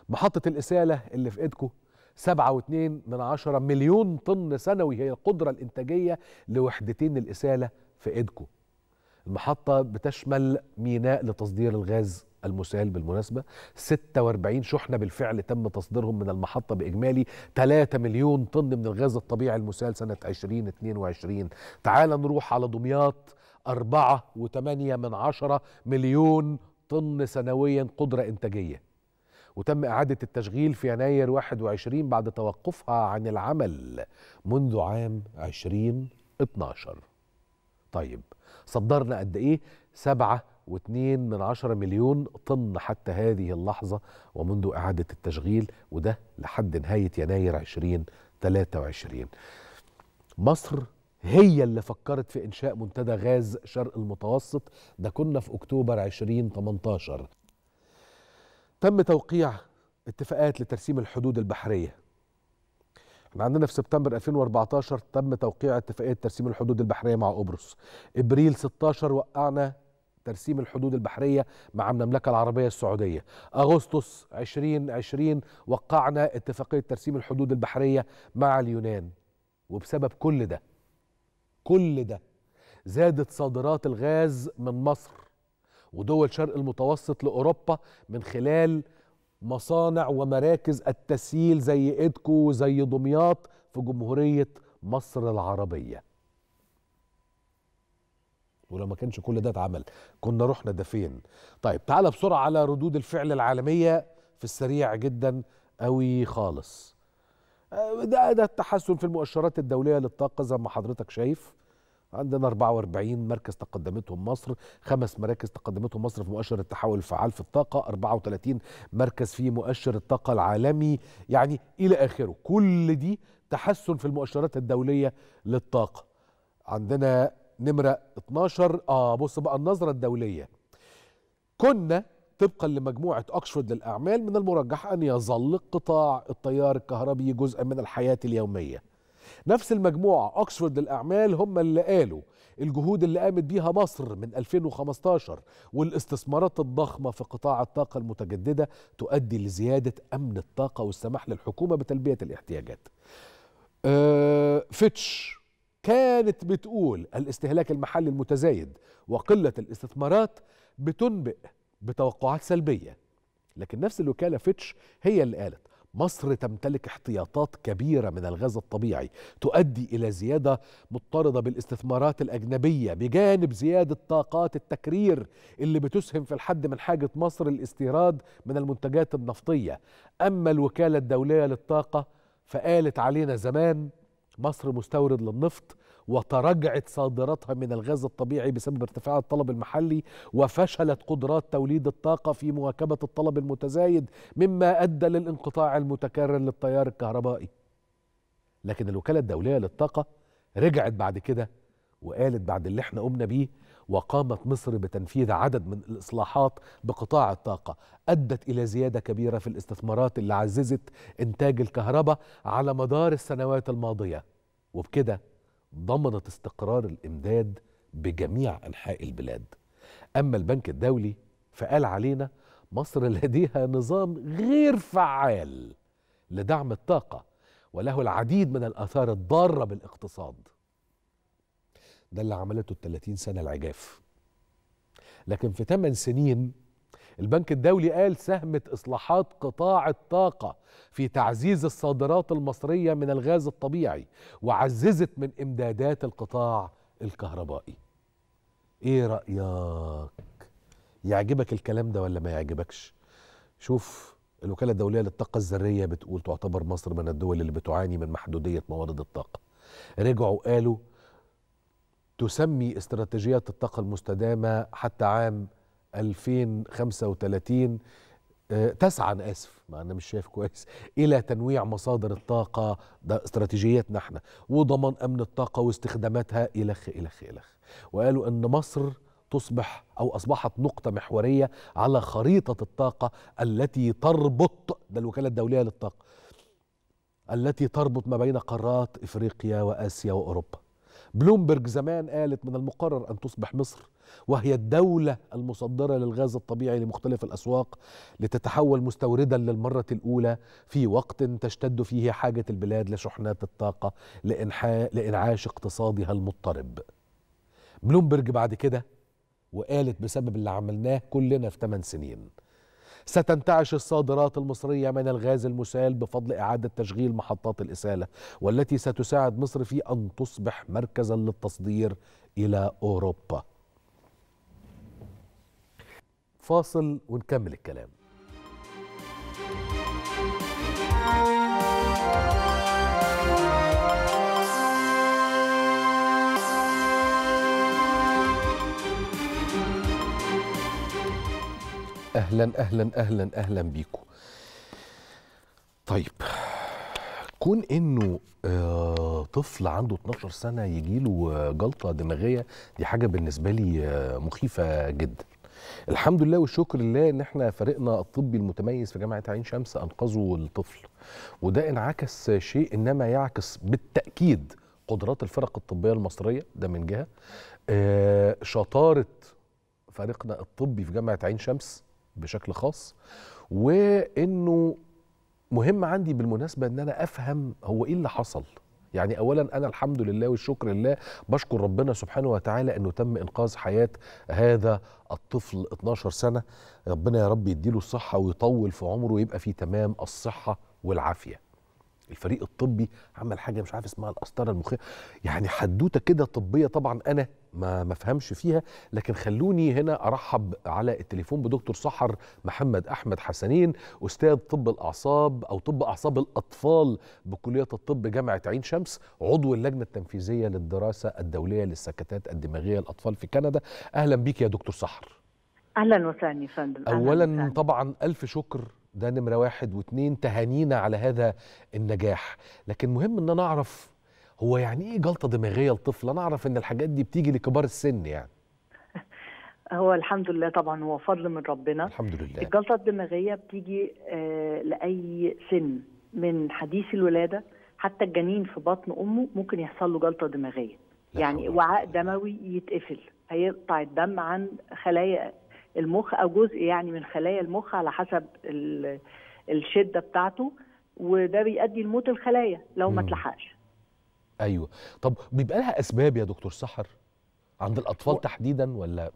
محطة الإسالة اللي في إيدكم 7.2 من عشرة مليون طن سنوي هي القدرة الإنتاجية لوحدتين الإسالة في إيدكو المحطة بتشمل ميناء لتصدير الغاز المسال بالمناسبة 46 شحنة بالفعل تم تصديرهم من المحطة بإجمالي 3 مليون طن من الغاز الطبيعي المسال سنة 2022 تعال نروح على دمياط 4.8 من عشرة مليون طن سنويا قدرة إنتاجية وتم إعادة التشغيل في يناير 21 بعد توقفها عن العمل منذ عام 2012 طيب صدرنا قد إيه؟ سبعة واثنين من عشرة مليون طن حتى هذه اللحظة ومنذ إعادة التشغيل وده لحد نهاية يناير 2023 مصر هي اللي فكرت في إنشاء منتدى غاز شرق المتوسط ده كنا في أكتوبر 2018 تم توقيع اتفاقات لترسيم الحدود البحريه احنا عندنا في سبتمبر 2014 تم توقيع اتفاقيه ترسيم الحدود البحريه مع قبرص ابريل 16 وقعنا ترسيم الحدود البحريه مع المملكه العربيه السعوديه اغسطس 2020 وقعنا اتفاقيه ترسيم الحدود البحريه مع اليونان وبسبب كل ده كل ده زادت صادرات الغاز من مصر ودول شرق المتوسط لاوروبا من خلال مصانع ومراكز التسييل زي ايدكو وزي دمياط في جمهوريه مصر العربيه ولو ما كانش كل ده اتعمل كنا رحنا ده فين طيب تعالى بسرعه على ردود الفعل العالميه في السريع جدا قوي خالص آه، ده ده التحسن في المؤشرات الدوليه للطاقه زي ما حضرتك شايف عندنا 44 مركز تقدمتهم مصر خمس مراكز تقدمتهم مصر في مؤشر التحول الفعال في الطاقة 34 مركز في مؤشر الطاقة العالمي يعني إلى آخره كل دي تحسن في المؤشرات الدولية للطاقة عندنا نمرة 12 آه بص بقى النظرة الدولية كنا طبقا لمجموعة أكسفورد للأعمال من المرجح أن يظل قطاع التيار الكهربي جزءا من الحياة اليومية نفس المجموعة أكسفورد للأعمال هم اللي قالوا الجهود اللي قامت بيها مصر من 2015 والاستثمارات الضخمة في قطاع الطاقة المتجددة تؤدي لزيادة أمن الطاقة والسماح للحكومة بتلبية الاحتياجات أه فيتش كانت بتقول الاستهلاك المحلي المتزايد وقلة الاستثمارات بتنبئ بتوقعات سلبية لكن نفس الوكالة فيتش هي اللي قالت مصر تمتلك احتياطات كبيرة من الغاز الطبيعي تؤدي إلى زيادة مضطردة بالاستثمارات الأجنبية بجانب زيادة طاقات التكرير اللي بتسهم في الحد من حاجة مصر الاستيراد من المنتجات النفطية أما الوكالة الدولية للطاقة فقالت علينا زمان مصر مستورد للنفط وتراجعت صادراتها من الغاز الطبيعي بسبب ارتفاع الطلب المحلي وفشلت قدرات توليد الطاقة في مواكبة الطلب المتزايد مما أدى للانقطاع المتكرر للتيار الكهربائي لكن الوكالة الدولية للطاقة رجعت بعد كده وقالت بعد اللي احنا قمنا بيه وقامت مصر بتنفيذ عدد من الإصلاحات بقطاع الطاقة أدت إلى زيادة كبيرة في الاستثمارات اللي عززت إنتاج الكهرباء على مدار السنوات الماضية وبكده ضمنت استقرار الامداد بجميع انحاء البلاد اما البنك الدولي فقال علينا مصر لديها نظام غير فعال لدعم الطاقه وله العديد من الاثار الضاره بالاقتصاد ده اللي عملته ال 30 سنه العجاف لكن في 8 سنين البنك الدولي قال ساهمت إصلاحات قطاع الطاقة في تعزيز الصادرات المصرية من الغاز الطبيعي وعززت من إمدادات القطاع الكهربائي إيه رأيك؟ يعجبك الكلام ده ولا ما يعجبكش؟ شوف الوكالة الدولية للطاقة الذرية بتقول تعتبر مصر من الدول اللي بتعاني من محدودية موارد الطاقة رجعوا قالوا تسمي استراتيجيات الطاقة المستدامة حتى عام 2035 تسعى انا اسف ما انا مش شايف كويس الى تنويع مصادر الطاقه ده استراتيجيتنا احنا وضمان امن الطاقه واستخداماتها الخ الخ الخ وقالوا ان مصر تصبح او اصبحت نقطه محوريه على خريطه الطاقه التي تربط ده الوكاله الدوليه للطاقه التي تربط ما بين قارات افريقيا واسيا واوروبا بلومبرج زمان قالت من المقرر ان تصبح مصر وهي الدولة المصدرة للغاز الطبيعي لمختلف الأسواق لتتحول مستوردا للمرة الأولى في وقت تشتد فيه حاجة البلاد لشحنات الطاقة لإنحاء لإنعاش اقتصادها المضطرب بلومبرج بعد كده وقالت بسبب اللي عملناه كلنا في 8 سنين ستنتعش الصادرات المصرية من الغاز المسال بفضل إعادة تشغيل محطات الإسالة والتي ستساعد مصر في أن تصبح مركزا للتصدير إلى أوروبا فاصل ونكمل الكلام اهلا اهلا اهلا اهلا بيكم طيب كون انه آه، طفل عنده 12 سنه يجيله آه، جلطه دماغيه دي حاجه بالنسبه لي آه، مخيفه جدا الحمد لله والشكر لله ان احنا فريقنا الطبي المتميز في جامعه عين شمس انقذوا الطفل وده انعكس شيء انما يعكس بالتاكيد قدرات الفرق الطبيه المصريه ده من جهه آه شطاره فريقنا الطبي في جامعه عين شمس بشكل خاص وانه مهم عندي بالمناسبه ان انا افهم هو ايه اللي حصل يعني اولا انا الحمد لله والشكر لله بشكر ربنا سبحانه وتعالى انه تم انقاذ حياه هذا الطفل 12 سنه ربنا يا رب يديله الصحه ويطول في عمره ويبقى في تمام الصحه والعافيه الفريق الطبي عمل حاجه مش عارف اسمها القسطره المخيه يعني حدوته كده طبيه طبعا انا ما ما فيها لكن خلوني هنا ارحب على التليفون بدكتور سحر محمد احمد حسنين استاذ طب الاعصاب او طب اعصاب الاطفال بكليه الطب جامعه عين شمس عضو اللجنه التنفيذيه للدراسه الدوليه للسكتات الدماغيه للاطفال في كندا اهلا بيك يا دكتور سحر اهلا وسهلا يا فندم اولا طبعا الف شكر ده نمرة واحد واتنين تهانينا على هذا النجاح لكن مهم ان انا اعرف هو يعني ايه جلطة دماغية لطفل انا اعرف ان الحاجات دي بتيجي لكبار السن يعني هو الحمد لله طبعا هو فضل من ربنا الحمد لله الجلطة الدماغية بتيجي آه، لأي سن من حديث الولادة حتى الجنين في بطن أمه ممكن يحصل له جلطة دماغية يعني وعاء دموي يتقفل هيقطع الدم عن خلايا المخ او جزء يعني من خلايا المخ على حسب الشده بتاعته وده بيؤدي لموت الخلايا لو ما اتلحقش ايوه طب بيبقى لها اسباب يا دكتور سحر عند الاطفال تحديدا ولا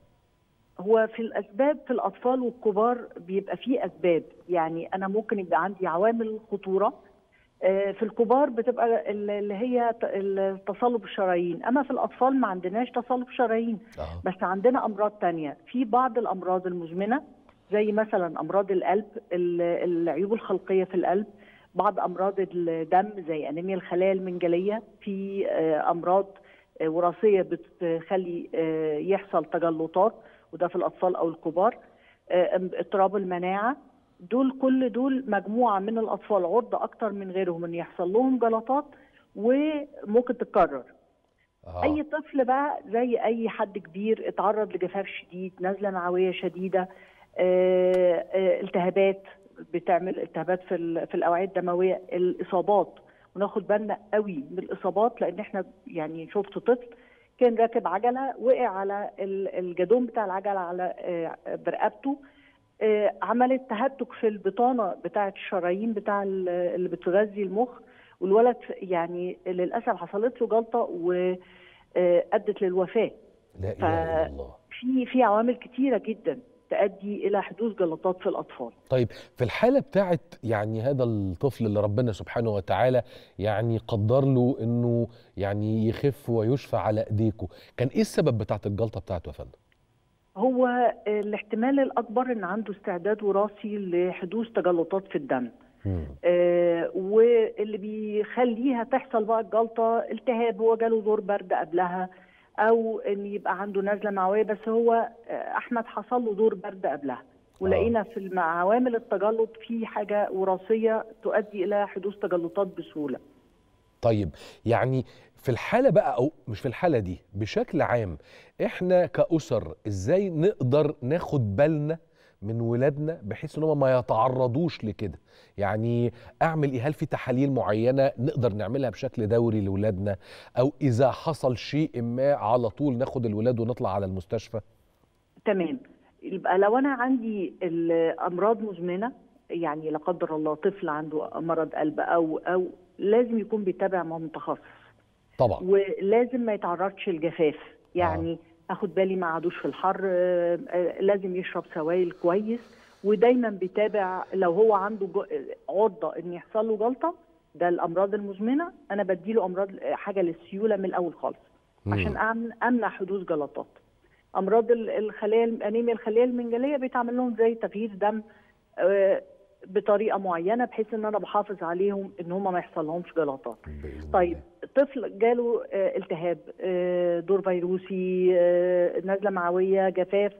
هو في الاسباب في الاطفال والكبار بيبقى فيه اسباب يعني انا ممكن يبقى عندي عوامل خطوره آه، في الكبار بتبقى اللي هي تصلب الشرايين اما في الاطفال ما عندناش تصلب شرايين آه. بس عندنا امراض تانية في بعض الامراض المزمنه زي مثلا امراض القلب العيوب الخلقيه في القلب بعض امراض الدم زي انيميا الخلايا المنجليه في آه، امراض آه، وراثيه بتخلي يحصل تجلطات وده في الاطفال او الكبار اضطراب المناعه دول كل دول مجموعه من الاطفال عرضه اكتر من غيرهم ان يحصل لهم جلطات وممكن تتكرر آه. اي طفل بقى زي اي حد كبير اتعرض لجفاف شديد نزله معويه شديده آه آه التهابات بتعمل التهابات في في الاوعيه الدمويه الاصابات وناخد بالنا قوي من الاصابات لان احنا يعني شفت طفل كان راكب عجله وقع على الجدوم بتاع العجله على آه، برقبته آه، عملت تهتك في البطانه بتاعه الشرايين بتاع اللي بتغذي المخ والولد يعني للاسف حصلت له جلطه وادت آه، للوفاه لا اله الا الله في في عوامل كتيره جدا تؤدي الى حدوث جلطات في الاطفال. طيب في الحاله بتاعه يعني هذا الطفل اللي ربنا سبحانه وتعالى يعني قدر له انه يعني يخف ويشفى على ايديكم، كان ايه السبب بتاعه الجلطه بتاعته يا فندم؟ هو الاحتمال الاكبر ان عنده استعداد وراثي لحدوث تجلطات في الدم آه واللي بيخليها تحصل بقى الجلطه التهاب هو جاله دور برد قبلها او ان يبقى عنده نزله معويه بس هو آه، احمد حصل له دور برد قبلها ولقينا آه. في عوامل التجلط في حاجه وراثيه تؤدي الى حدوث تجلطات بسهوله طيب يعني في الحالة بقى أو مش في الحالة دي بشكل عام إحنا كأسر إزاي نقدر ناخد بالنا من ولادنا بحيث ان ما يتعرضوش لكده يعني اعمل ايه هل في تحاليل معينه نقدر نعملها بشكل دوري لولادنا او اذا حصل شيء ما على طول ناخد الولاد ونطلع على المستشفى تمام يبقى لو انا عندي الامراض مزمنه يعني لا قدر الله طفل عنده مرض قلب او او لازم يكون بيتابع مع متخصص طبعا ولازم ما يتعرضش لجفاف يعني آه. اخد بالي ما عادوش في الحر آه، آه، لازم يشرب سوائل كويس ودايما بيتابع لو هو عنده عضه ان يحصل له جلطه ده الامراض المزمنه انا بديله امراض حاجه للسيوله من الاول خالص عشان امنع حدوث جلطات امراض الخلايا انيميا الخليه المنجليه بيتعمل لهم زي تغيير دم آه، بطريقه معينه بحيث ان انا بحافظ عليهم ان هم ما يحصلهمش جلطات طيب طفل جاله آه، التهاب آه، دور فيروسي آه، نزله معويه جفاف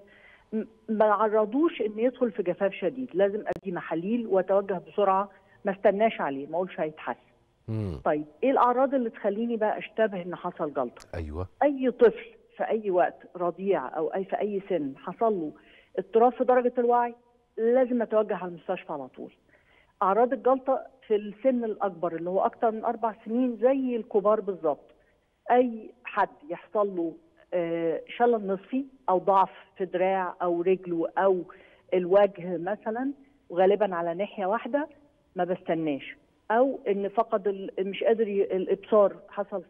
ما عرضوش ان يدخل في جفاف شديد لازم ادي محاليل واتوجه بسرعه ما استناش عليه ما اقولش هيتحسن طيب ايه الاعراض اللي تخليني بقى اشتبه ان حصل جلطه ايوه اي طفل في اي وقت رضيع او اي في اي سن حصل له اضطراب في درجه الوعي لازم اتوجه على المستشفى على طول اعراض الجلطه في السن الاكبر اللي هو اكتر من اربع سنين زي الكبار بالظبط اي حد يحصل له آه، شلل نصفي او ضعف في دراع او رجله او الوجه مثلا وغالبا على ناحيه واحده ما بستناش او ان فقد مش قادر الابصار حصل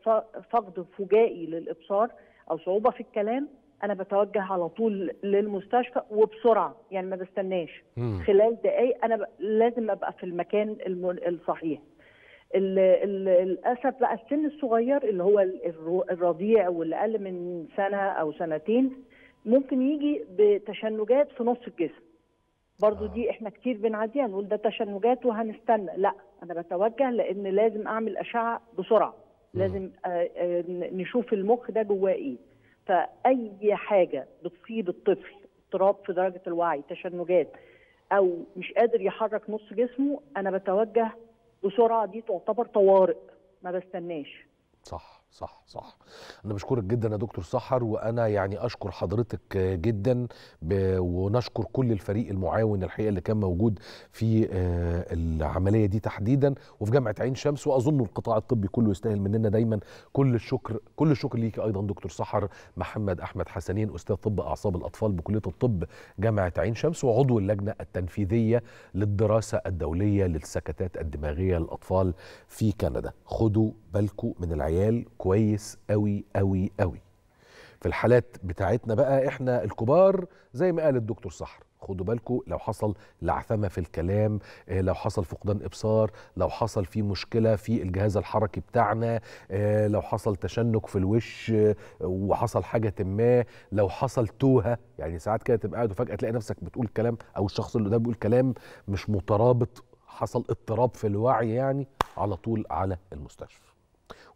فقد فجائي للابصار او صعوبه في الكلام انا بتوجه على طول للمستشفى وبسرعه يعني ما بستناش مم. خلال دقائق انا ب... لازم ابقى في المكان الم... الصحيح للاسف بقى السن الصغير اللي هو الرضيع واللي اقل من سنه او سنتين ممكن يجي بتشنجات في نص الجسم برضو آه. دي احنا كتير بنعديها نقول ده تشنجات وهنستنى لا انا بتوجه لان لازم اعمل اشعه بسرعه لازم آه، آه، نشوف المخ ده جواه ايه فاي حاجه بتصيب الطفل اضطراب في درجه الوعي تشنجات او مش قادر يحرك نص جسمه انا بتوجه بسرعه دي تعتبر طوارئ ما بستناش صح صح صح انا بشكرك جدا يا دكتور سحر وانا يعني اشكر حضرتك جدا ونشكر كل الفريق المعاون الحقيقه اللي كان موجود في آه، العمليه دي تحديدا وفي جامعه عين شمس واظن القطاع الطبي كله يستاهل مننا دايما كل الشكر كل الشكر ليك ايضا دكتور سحر محمد احمد حسنين استاذ طب اعصاب الاطفال بكليه الطب جامعه عين شمس وعضو اللجنه التنفيذيه للدراسه الدوليه للسكتات الدماغيه للاطفال في كندا خدوا بالكم من العيال كويس قوي قوي قوي في الحالات بتاعتنا بقى احنا الكبار زي ما قال الدكتور صحر خدوا بالكم لو حصل لعثمه في الكلام آه، لو حصل فقدان ابصار لو حصل في مشكله في الجهاز الحركي بتاعنا آه، لو حصل تشنج في الوش آه، وحصل حاجه ما لو حصل توهه يعني ساعات كده تبقى قاعد وفجاه تلاقي نفسك بتقول كلام او الشخص اللي قدامك بيقول كلام مش مترابط حصل اضطراب في الوعي يعني على طول على المستشفى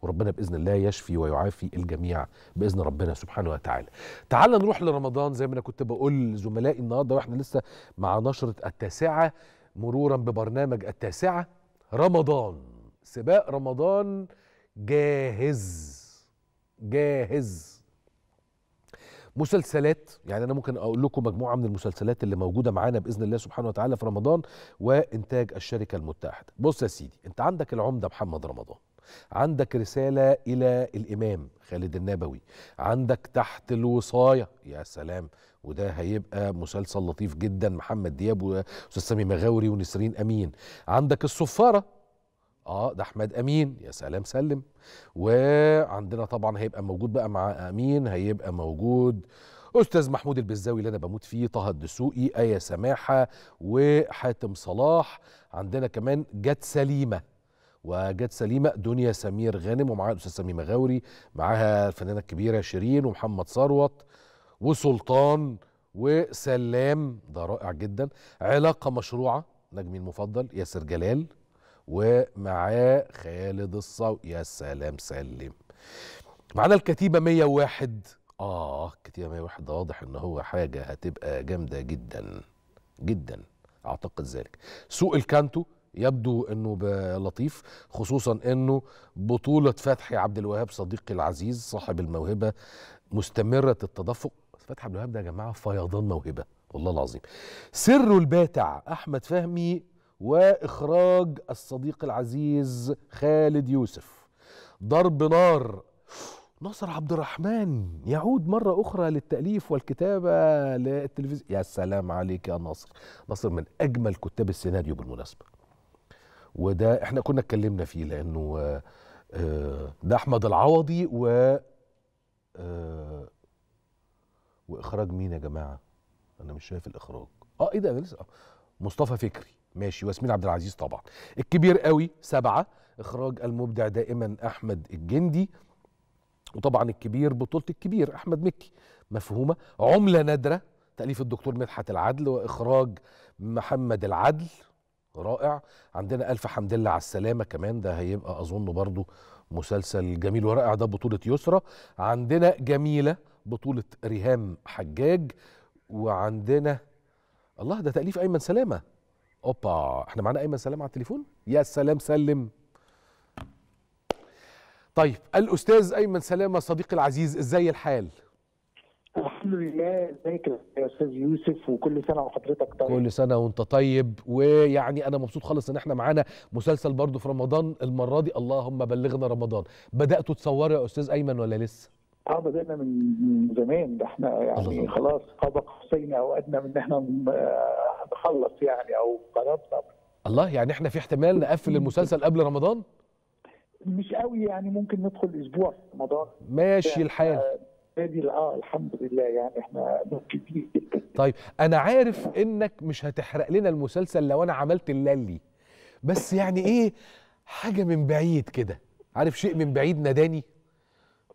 وربنا باذن الله يشفي ويعافي الجميع باذن ربنا سبحانه وتعالى. تعال نروح لرمضان زي ما انا كنت بقول لزملائي النهارده واحنا لسه مع نشره التاسعه مرورا ببرنامج التاسعه رمضان سباق رمضان جاهز جاهز مسلسلات يعني انا ممكن اقول لكم مجموعه من المسلسلات اللي موجوده معانا باذن الله سبحانه وتعالى في رمضان وانتاج الشركه المتحده بص يا سيدي انت عندك العمده محمد رمضان عندك رسالة إلى الإمام خالد النبوي عندك تحت الوصاية يا سلام وده هيبقى مسلسل لطيف جدا محمد دياب وأستاذ سامي مغاوري ونسرين أمين عندك الصفارة اه ده احمد امين يا سلام سلم وعندنا طبعا هيبقى موجود بقى مع امين هيبقى موجود استاذ محمود البزاوي اللي انا بموت فيه طه الدسوقي ايه سماحه وحاتم صلاح عندنا كمان جت سليمه وجت سليمه دنيا سمير غانم ومعاها الاستاذ سميمه غاوري معاها الفنانه الكبيره شيرين ومحمد ثروت وسلطان وسلام ده رائع جدا علاقه مشروعه نجمي المفضل ياسر جلال ومعاه خالد الصو يا سلام سلم معانا الكتيبه 101 اه الكتيبه 101 ده واضح ان هو حاجه هتبقى جامده جدا جدا اعتقد ذلك سوق الكانتو يبدو انه لطيف خصوصا انه بطوله فتحي عبد الوهاب صديقي العزيز صاحب الموهبه مستمره التدفق فتحي عبد الوهاب ده يا جماعه فيضان موهبه والله العظيم سر الباتع احمد فهمي واخراج الصديق العزيز خالد يوسف ضرب نار ناصر عبد الرحمن يعود مرة أخرى للتأليف والكتابة للتلفزيون يا سلام عليك يا ناصر ناصر من أجمل كتاب السيناريو بالمناسبة وده احنا كنا اتكلمنا فيه لانه آه، آه، ده احمد العوضي و آه، واخراج مين يا جماعه انا مش شايف الاخراج اه ايه ده انا لسه مصطفى فكري ماشي واسمين عبد العزيز طبعا الكبير قوي سبعة اخراج المبدع دائما احمد الجندي وطبعا الكبير بطولة الكبير احمد مكي مفهومة عملة نادرة تأليف الدكتور مدحت العدل واخراج محمد العدل رائع عندنا ألف حمد لله على السلامة كمان ده هيبقى أظن برضو مسلسل جميل ورائع ده بطولة يسرى عندنا جميلة بطولة ريهام حجاج وعندنا الله ده تأليف أيمن سلامة أوبا احنا معانا أيمن سلامة على التليفون يا سلام سلم طيب الأستاذ أيمن سلامة صديقي العزيز إزاي الحال؟ الحمد لله ازيك يا استاذ يوسف وكل سنه وحضرتك طيب كل سنه وانت طيب ويعني انا مبسوط خالص ان احنا معانا مسلسل برضو في رمضان المره دي اللهم بلغنا رمضان بداتوا تصوروا يا استاذ ايمن ولا لسه اه بدانا من زمان ده احنا يعني خلاص قضى قصينا او ادنى من ان احنا نخلص يعني او قربنا الله يعني احنا في احتمال نقفل المسلسل قبل رمضان مش قوي يعني ممكن ندخل اسبوع في رمضان ماشي يعني الحال آه، بالنسبه اه الحمد لله يعني احنا كتير جدا طيب انا عارف انك مش هتحرق لنا المسلسل لو انا عملت اللي بس يعني ايه حاجه من بعيد كده عارف شيء من بعيد ناداني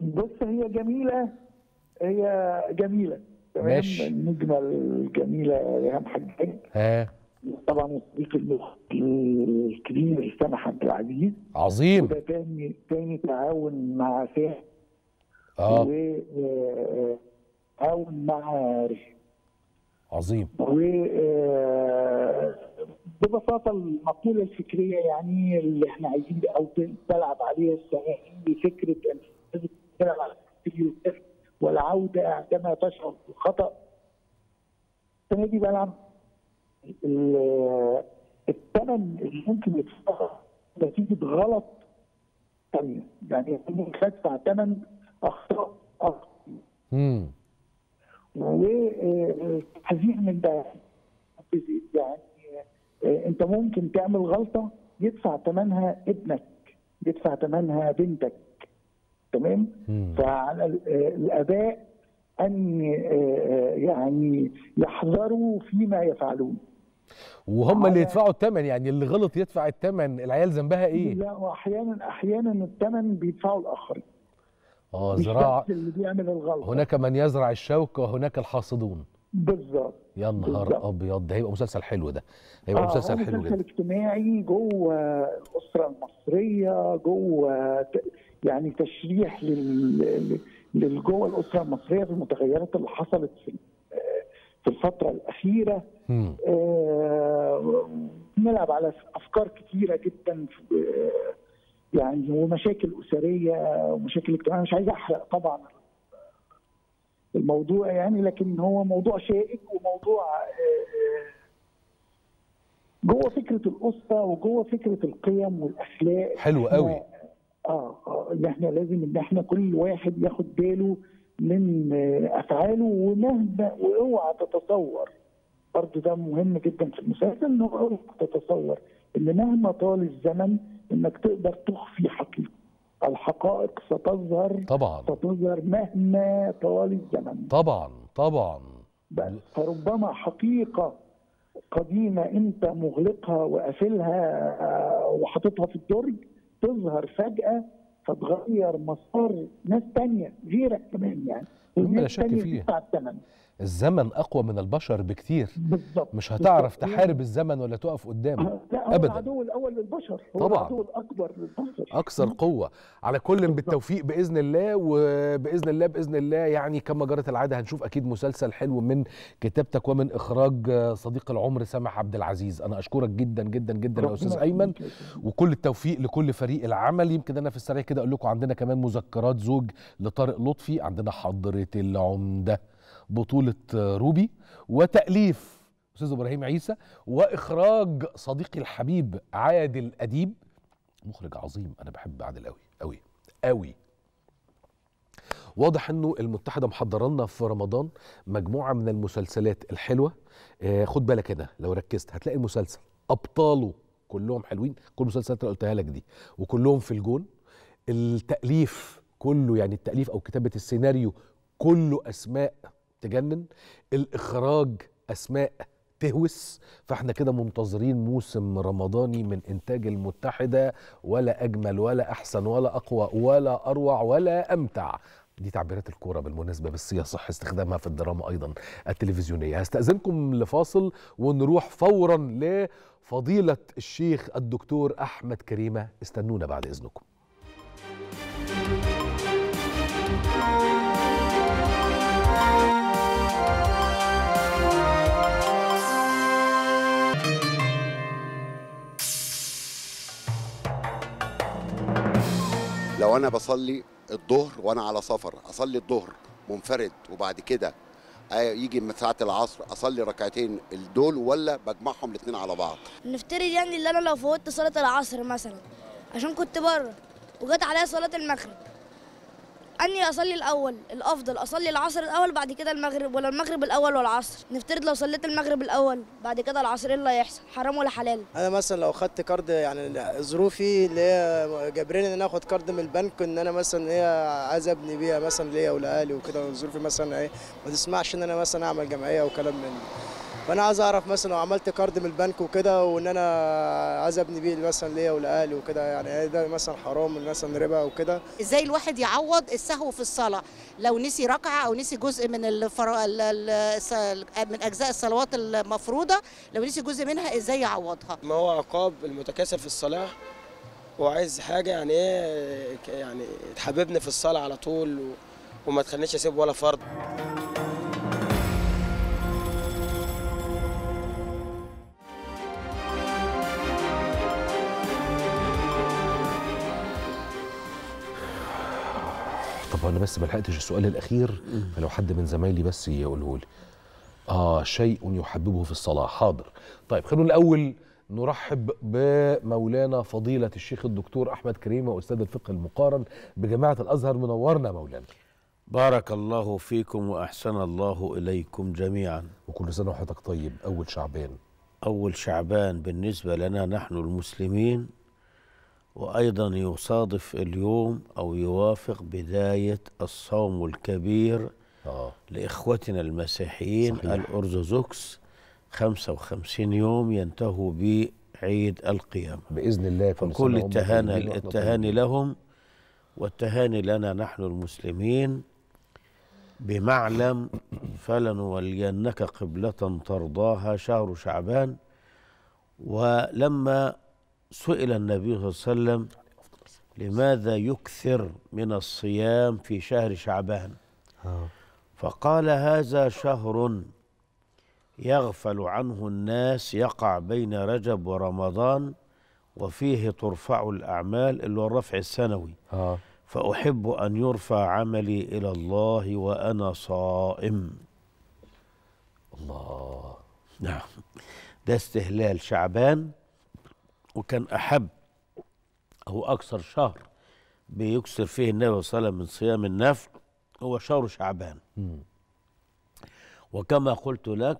بص هي جميله هي جميله ماشي النجمه الجميله ريهام حجاج ها طبعا صديق الكبير سامح عبد العزيز عظيم وده تاني تاني تعاون مع ساحر اه او مع رشوه عظيم آه، ببساطة المقولة الفكرية يعني اللي احنا عايزين او تلعب عليها السنة دي فكرة ان تلعب على والعودة عندما تشعر بالخطأ السنة دي بلعب الثمن اللي ممكن يدفعه نتيجة غلط ثانية يعني ممكن تدفع ثمن اخطاء امم والتحذير يعني، آه، آه، من ده يعني آه، انت ممكن تعمل غلطه يدفع ثمنها ابنك يدفع ثمنها بنتك تمام فعلى الاباء ان يعني يحذروا فيما يفعلون وهم اللي يدفعوا الثمن يعني اللي غلط يدفع الثمن العيال ذنبها ايه لا واحيانا احيانا الثمن بيدفعه الاخرين اه زراعه اللي بيعمل الغلطه هناك من يزرع الشوك وهناك الحاصدون بالظبط يا نهار ابيض ده هيبقى مسلسل حلو ده هيبقى آه مسلسل حلو جدا مسلسل اجتماعي جوه الاسره المصريه جوه يعني تشريح لل لجوه الاسره المصريه في المتغيرات اللي حصلت في في الفتره الاخيره آه نلعب على افكار كتيره جدا في آه يعني ومشاكل اسريه ومشاكل اجتماعيه مش عايز احرق طبعا الموضوع يعني لكن هو موضوع شائك وموضوع آه، آه، جوه فكره الاسره وجوه فكره القيم والاخلاق حلو قوي اه اه ان احنا لازم ان احنا كل واحد ياخد باله من آه، افعاله ومهما واوعى تتصور برضه ده مهم جدا في المسلسل ان اوعى تتصور ان مهما طال الزمن انك تقدر تخفي حقيقه الحقائق ستظهر طبعا ستظهر مهما طوال الزمن طبعا طبعا بل فربما حقيقه قديمه انت مغلقها وقافلها آه، وحاططها في الدرج تظهر فجاه فتغير مسار ناس تانية غيرك كمان يعني بلا شك فيه الزمن اقوى من البشر بكثير بالظبط مش هتعرف بالضبط. تحارب الزمن ولا تقف قدامه لا ابدا العدو الاول للبشر هو طبعا العدو الاكبر للبشر اكثر قوه على كل بالتوفيق باذن الله وباذن الله باذن الله يعني كما جرت العاده هنشوف اكيد مسلسل حلو من كتابتك ومن اخراج صديق العمر سامح عبد العزيز انا اشكرك جدا جدا جدا يا استاذ ايمن وكل التوفيق لكل فريق العمل يمكن انا في السريع كده اقول لكم عندنا كمان مذكرات زوج لطارق لطفي عندنا حضره العمده بطولة روبي وتأليف أستاذ إبراهيم عيسى وإخراج صديقي الحبيب عادل أديب مخرج عظيم أنا بحب عادل أوي أوي أوي واضح انه المتحده محضر لنا في رمضان مجموعه من المسلسلات الحلوه آه خد بالك كده لو ركزت هتلاقي المسلسل ابطاله كلهم حلوين كل المسلسلات اللي قلتها لك دي وكلهم في الجون التاليف كله يعني التاليف او كتابه السيناريو كله اسماء تجنن الاخراج اسماء تهوس فاحنا كده منتظرين موسم رمضاني من انتاج المتحده ولا اجمل ولا احسن ولا اقوى ولا اروع ولا امتع دي تعبيرات الكورة بالمناسبة بس هي صح استخدامها في الدراما أيضا التلفزيونية هستأذنكم لفاصل ونروح فورا لفضيلة الشيخ الدكتور أحمد كريمة استنونا بعد إذنكم لو انا بصلي الظهر وانا على سفر اصلي الظهر منفرد وبعد كده يجي من ساعه العصر اصلي ركعتين الدول ولا بجمعهم الاثنين على بعض نفترض يعني ان انا لو فوتت صلاه العصر مثلا عشان كنت بره وجت عليا صلاه المغرب اني اصلي الاول الافضل اصلي العصر الاول بعد كده المغرب ولا المغرب الاول ولا العصر نفترض لو صليت المغرب الاول بعد كده العصر ايه اللي هيحصل حرام ولا حلال انا مثلا لو خدت كارد يعني ظروفي اللي هي جابرين ان انا اخد كارد من البنك ان انا مثلا هي إيه عايز ابني بيها مثلا ليا ولاهلي وكده ظروفي مثلا ايه ما تسمعش ان انا مثلا اعمل جمعيه وكلام من فانا عايز اعرف مثلا لو عملت كارد من البنك وكده وان انا عايز ابني بيه مثلا ليا ولاهلي وكده يعني إيه ده مثلا حرام مثلا ربا وكده ازاي الواحد يعوض السهو في الصلاه لو نسي ركعه او نسي جزء من الفر... من اجزاء الصلوات المفروضه لو نسي جزء منها ازاي يعوضها ما هو عقاب المتكاسل في الصلاه وعايز حاجه يعني ايه يعني تحببني في الصلاه على طول و... وما تخلينيش اسيب ولا فرض بس ما لحقتش السؤال الاخير فلو حد من زمايلي بس يقوله لي اه شيء يحببه في الصلاه حاضر طيب خلونا الاول نرحب بمولانا فضيلة الشيخ الدكتور أحمد كريم وأستاذ الفقه المقارن بجامعة الأزهر منورنا مولانا بارك الله فيكم وأحسن الله إليكم جميعا وكل سنة وحضرتك طيب أول شعبان أول شعبان بالنسبة لنا نحن المسلمين وأيضا يصادف اليوم أو يوافق بداية الصوم الكبير آه. لإخوتنا المسيحيين صحيح. الأرثوذكس 55 يوم ينتهوا بعيد القيامة بإذن الله فكل التهاني, التهاني لهم والتهاني لنا نحن المسلمين بمعلم فلنولينك قبلة ترضاها شهر شعبان ولما سئل النبي صلى الله عليه وسلم لماذا يكثر من الصيام في شهر شعبان آه. فقال هذا شهر يغفل عنه الناس يقع بين رجب ورمضان وفيه ترفع الأعمال اللي هو الرفع السنوي آه. فأحب أن يرفع عملي إلى الله وأنا صائم الله نعم ده استهلال شعبان وكان أحب أو أكثر شهر بيكسر فيه النبي صلى الله عليه وسلم من صيام النفل هو شهر شعبان م. وكما قلت لك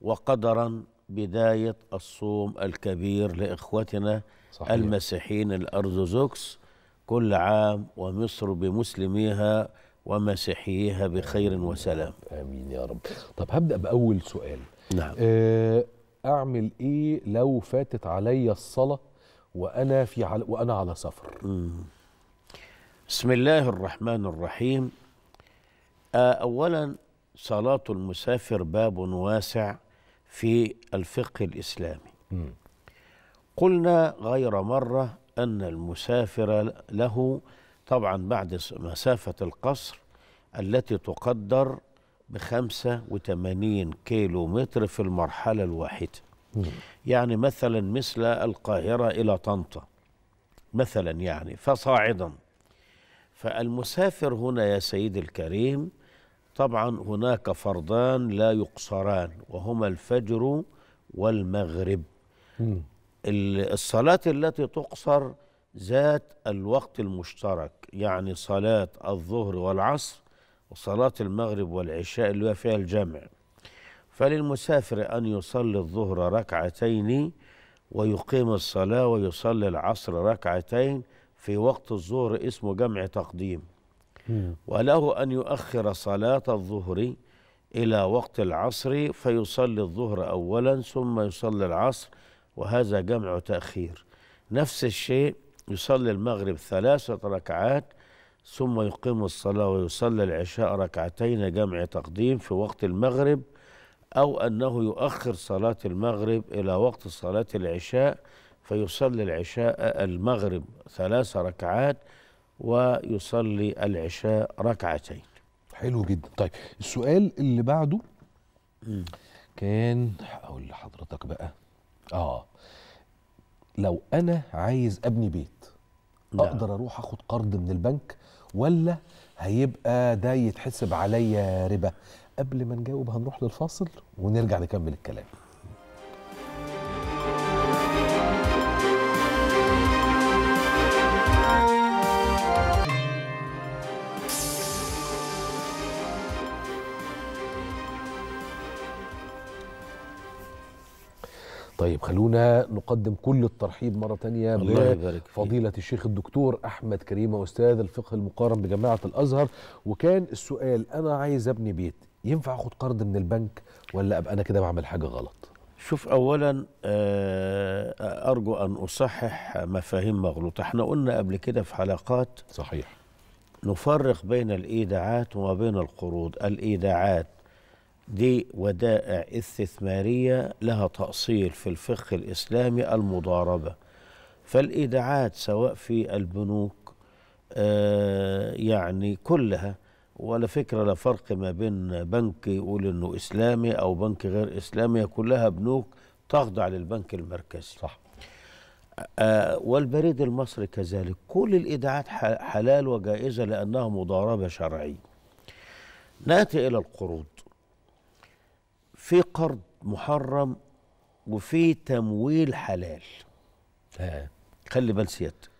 وقدرا بداية الصوم الكبير لإخوتنا صحيح. المسيحيين الأرثوذكس كل عام ومصر بمسلميها ومسيحيها بخير وسلام آمين يا رب طب هبدأ بأول سؤال نعم آه اعمل ايه لو فاتت عليا الصلاه وانا في عل... وانا على سفر بسم الله الرحمن الرحيم آه، اولا صلاه المسافر باب واسع في الفقه الاسلامي قلنا غير مره ان المسافر له طبعا بعد مسافه القصر التي تقدر ب 85 كيلو متر في المرحلة الواحدة يعني مثلا مثل القاهرة إلى طنطا مثلا يعني فصاعدا فالمسافر هنا يا سيدي الكريم طبعا هناك فرضان لا يقصران وهما الفجر والمغرب الصلاة التي تقصر ذات الوقت المشترك يعني صلاة الظهر والعصر وصلاة المغرب والعشاء اللي هو فيها الجمع فللمسافر أن يصلي الظهر ركعتين ويقيم الصلاة ويصلي العصر ركعتين في وقت الظهر اسمه جمع تقديم وله أن يؤخر صلاة الظهر إلى وقت العصر فيصلي الظهر أولا ثم يصلي العصر وهذا جمع تأخير نفس الشيء يصلي المغرب ثلاثة ركعات ثم يقيم الصلاة ويصلي العشاء ركعتين جمع تقديم في وقت المغرب أو أنه يؤخر صلاة المغرب إلى وقت صلاة العشاء فيصلي العشاء المغرب ثلاث ركعات ويصلي العشاء ركعتين حلو جدا طيب السؤال اللي بعده كان اقول لحضرتك بقى اه لو انا عايز ابني بيت نعم. اقدر اروح اخد قرض من البنك ولا هيبقى ده يتحسب عليا ربا قبل ما نجاوب هنروح للفاصل ونرجع نكمل الكلام طيب خلونا نقدم كل الترحيب مرة تانية بفضيلة الشيخ الدكتور أحمد كريمة أستاذ الفقه المقارن بجامعة الأزهر وكان السؤال أنا عايز أبني بيت ينفع أخد قرض من البنك ولا أبقى أنا كده بعمل حاجة غلط شوف أولا آه، أرجو أن أصحح مفاهيم مغلوطة احنا قلنا قبل كده في حلقات صحيح نفرق بين الإيداعات وما بين القروض الإيداعات دي ودائع استثمارية لها تأصيل في الفقه الإسلامي المضاربة فالإيداعات سواء في البنوك آه يعني كلها ولا فكرة لا فرق ما بين بنك يقول انه اسلامي او بنك غير اسلامي كلها بنوك تخضع للبنك المركزي صح آه والبريد المصري كذلك كل الايداعات حلال وجائزة لانها مضاربة شرعية ناتي الى القروض في قرض محرم وفي تمويل حلال ها. خلي بال سيادتك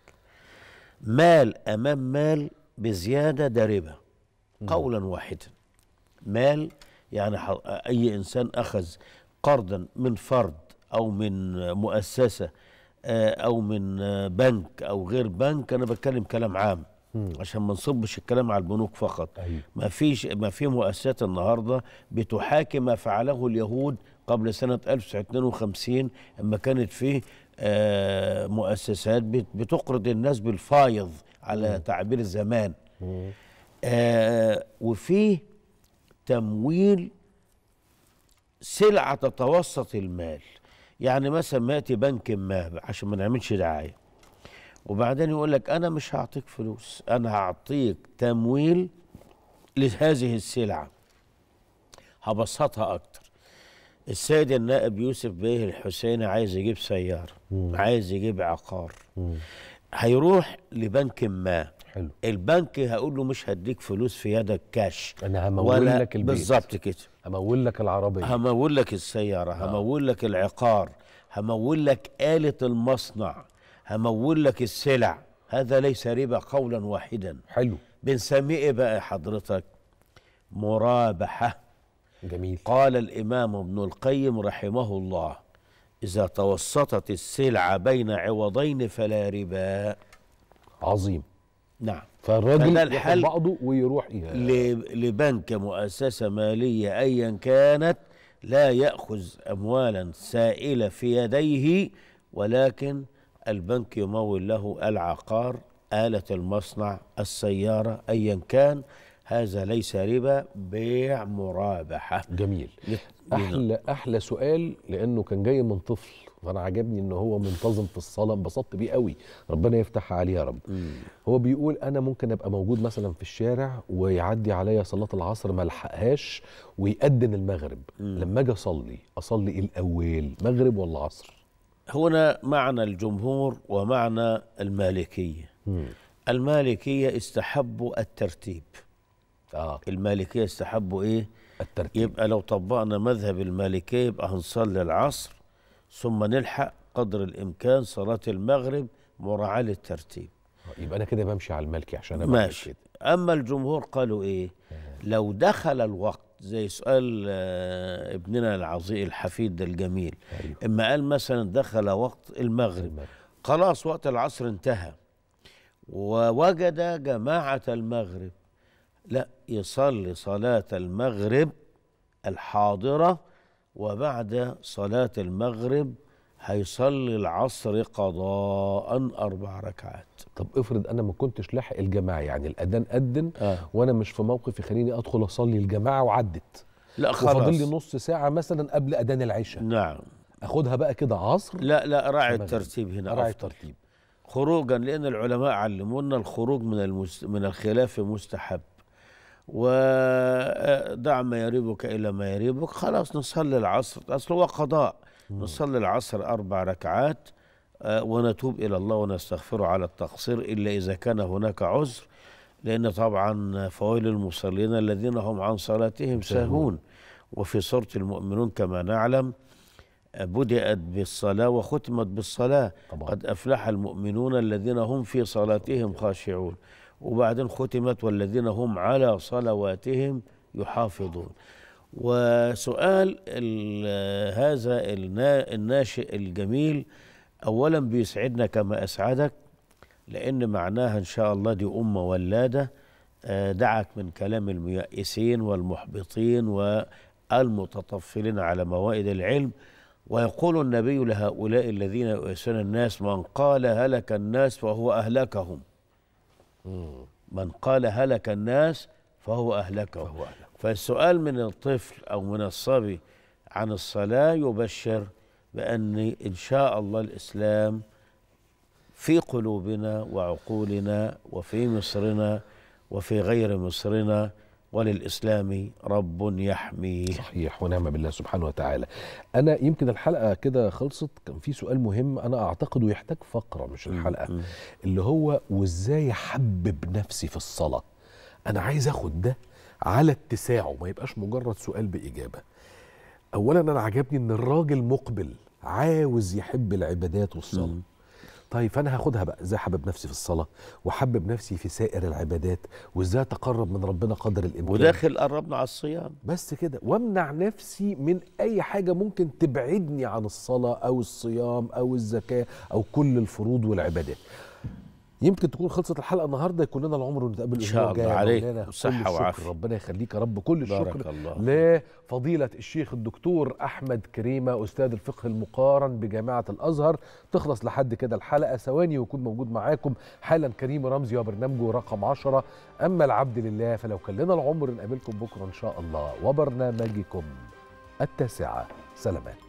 مال امام مال بزياده ده قولا واحدا مال يعني اي انسان اخذ قرضا من فرد او من مؤسسه آه، او من آه، بنك او غير بنك انا بتكلم كلام عام عشان ما نصبش الكلام على البنوك فقط أيوه. ما فيش ما في مؤسسات النهارده بتحاكي ما فعله اليهود قبل سنه 1952 لما كانت فيه آه، مؤسسات بتقرض الناس بالفايض على تعبير زمان آه، وفي تمويل سلعه تتوسط المال يعني مثلا ما ياتي بنك ما عشان ما نعملش دعايه وبعدين يقول لك انا مش هعطيك فلوس انا هعطيك تمويل لهذه السلعه هبسطها اكتر السيد النائب يوسف بيه الحسيني عايز يجيب سياره عايز يجيب عقار هيروح لبنك ما حلو البنك هقول له مش هديك فلوس في يدك كاش انا همول لك البيت بالظبط كده همول لك العربيه همول لك السياره آه. همول لك العقار همول لك آلة المصنع همول لك السلع هذا ليس ربا قولا واحدا حلو بنسميه ايه بقى حضرتك مرابحه جميل قال الامام ابن القيم رحمه الله اذا توسطت السلع بين عوضين فلا ربا عظيم نعم فالراجل الحل بعضه ويروح إيه؟ لبنك مؤسسة مالية أيا كانت لا يأخذ أموالا سائلة في يديه ولكن البنك يمول له العقار آلة المصنع السيارة أيا كان هذا ليس ربا بيع مرابحة جميل أحلى, أحلى سؤال لأنه كان جاي من طفل فأنا عجبني أنه هو منتظم في الصلاة انبسطت بيه قوي ربنا يفتح عليه يا رب مم. هو بيقول أنا ممكن أبقى موجود مثلا في الشارع ويعدي عليا صلاة العصر ما الحقهاش ويقدم المغرب مم. لما أجي أصلي أصلي الأول مغرب ولا عصر هنا معنى الجمهور ومعنى المالكية مم. المالكية استحبوا الترتيب آه. المالكية استحبوا إيه الترتيب يبقى لو طبقنا مذهب المالكية يبقى هنصلي العصر ثم نلحق قدر الإمكان صلاة المغرب مراعاة للترتيب آه، يبقى أنا كده بمشي على المالكي عشان أنا ماشي كده. أما الجمهور قالوا إيه آه. لو دخل الوقت زي سؤال آه، ابننا العظيم الحفيد الجميل أيوه. اما قال مثلا دخل وقت المغرب خلاص وقت العصر انتهى ووجد جماعة المغرب لا يصلي صلاة المغرب الحاضرة وبعد صلاة المغرب هيصلي العصر قضاء اربع ركعات طب افرض انا ما كنتش لاحق الجماعه يعني الاذان اذن آه. وانا مش في موقف يخليني ادخل اصلي الجماعه وعدت لا خلاص فاضل لي نص ساعه مثلا قبل اذان العشاء نعم اخدها بقى كده عصر لا لا راعي الترتيب هنا راعي الترتيب خروجا لان العلماء علمونا الخروج من المس... من الخلاف مستحب ودع ما يريبك الى ما يريبك خلاص نصلي العصر اصل هو قضاء نصلي العصر أربع ركعات آه، ونتوب إلى الله ونستغفره على التقصير إلا إذا كان هناك عذر لأن طبعا فويل المصلين الذين هم عن صلاتهم ساهون وفي سورة المؤمنون كما نعلم بدأت بالصلاة وختمت بالصلاة طبعا. قد أفلح المؤمنون الذين هم في صلاتهم خاشعون وبعدين ختمت والذين هم على صلواتهم يحافظون وسؤال هذا الناشئ الجميل اولا بيسعدنا كما اسعدك لان معناها ان شاء الله دي امه ولاده آه، دعك من كلام الميائسين والمحبطين والمتطفلين على موائد العلم ويقول النبي لهؤلاء الذين يؤسون الناس من قال هلك الناس فهو اهلكهم من قال هلك الناس فهو اهلكهم فالسؤال من الطفل أو من الصبي عن الصلاة يبشر بأن إن شاء الله الإسلام في قلوبنا وعقولنا وفي مصرنا وفي غير مصرنا وللإسلام رب يحميه صحيح ونعم بالله سبحانه وتعالى أنا يمكن الحلقة كده خلصت كان في سؤال مهم أنا أعتقد يحتاج فقرة مش الحلقة اللي هو وإزاي أحبب نفسي في الصلاة أنا عايز أخد ده على اتساعه ما يبقاش مجرد سؤال باجابه اولا انا عجبني ان الراجل مقبل عاوز يحب العبادات والصلاه طيب فانا هاخدها بقى ازاي حبب نفسي في الصلاه وحبب نفسي في سائر العبادات وازاي اتقرب من ربنا قدر الامكان وداخل قربنا على الصيام بس كده وامنع نفسي من اي حاجه ممكن تبعدني عن الصلاه او الصيام او الزكاه او كل الفروض والعبادات يمكن تكون خلصت الحلقه النهارده يكون لنا العمر ونتقابل الاسبوع الجاي عليك صحه وعافيه ربنا يخليك يا رب كل الشكر الله. لفضيله الشيخ الدكتور احمد كريمه استاذ الفقه المقارن بجامعه الازهر تخلص لحد كده الحلقه ثواني ويكون موجود معاكم حالا كريم رمزي وبرنامجه رقم 10 اما العبد لله فلو كان لنا العمر نقابلكم بكره ان شاء الله وبرنامجكم التاسعه سلامات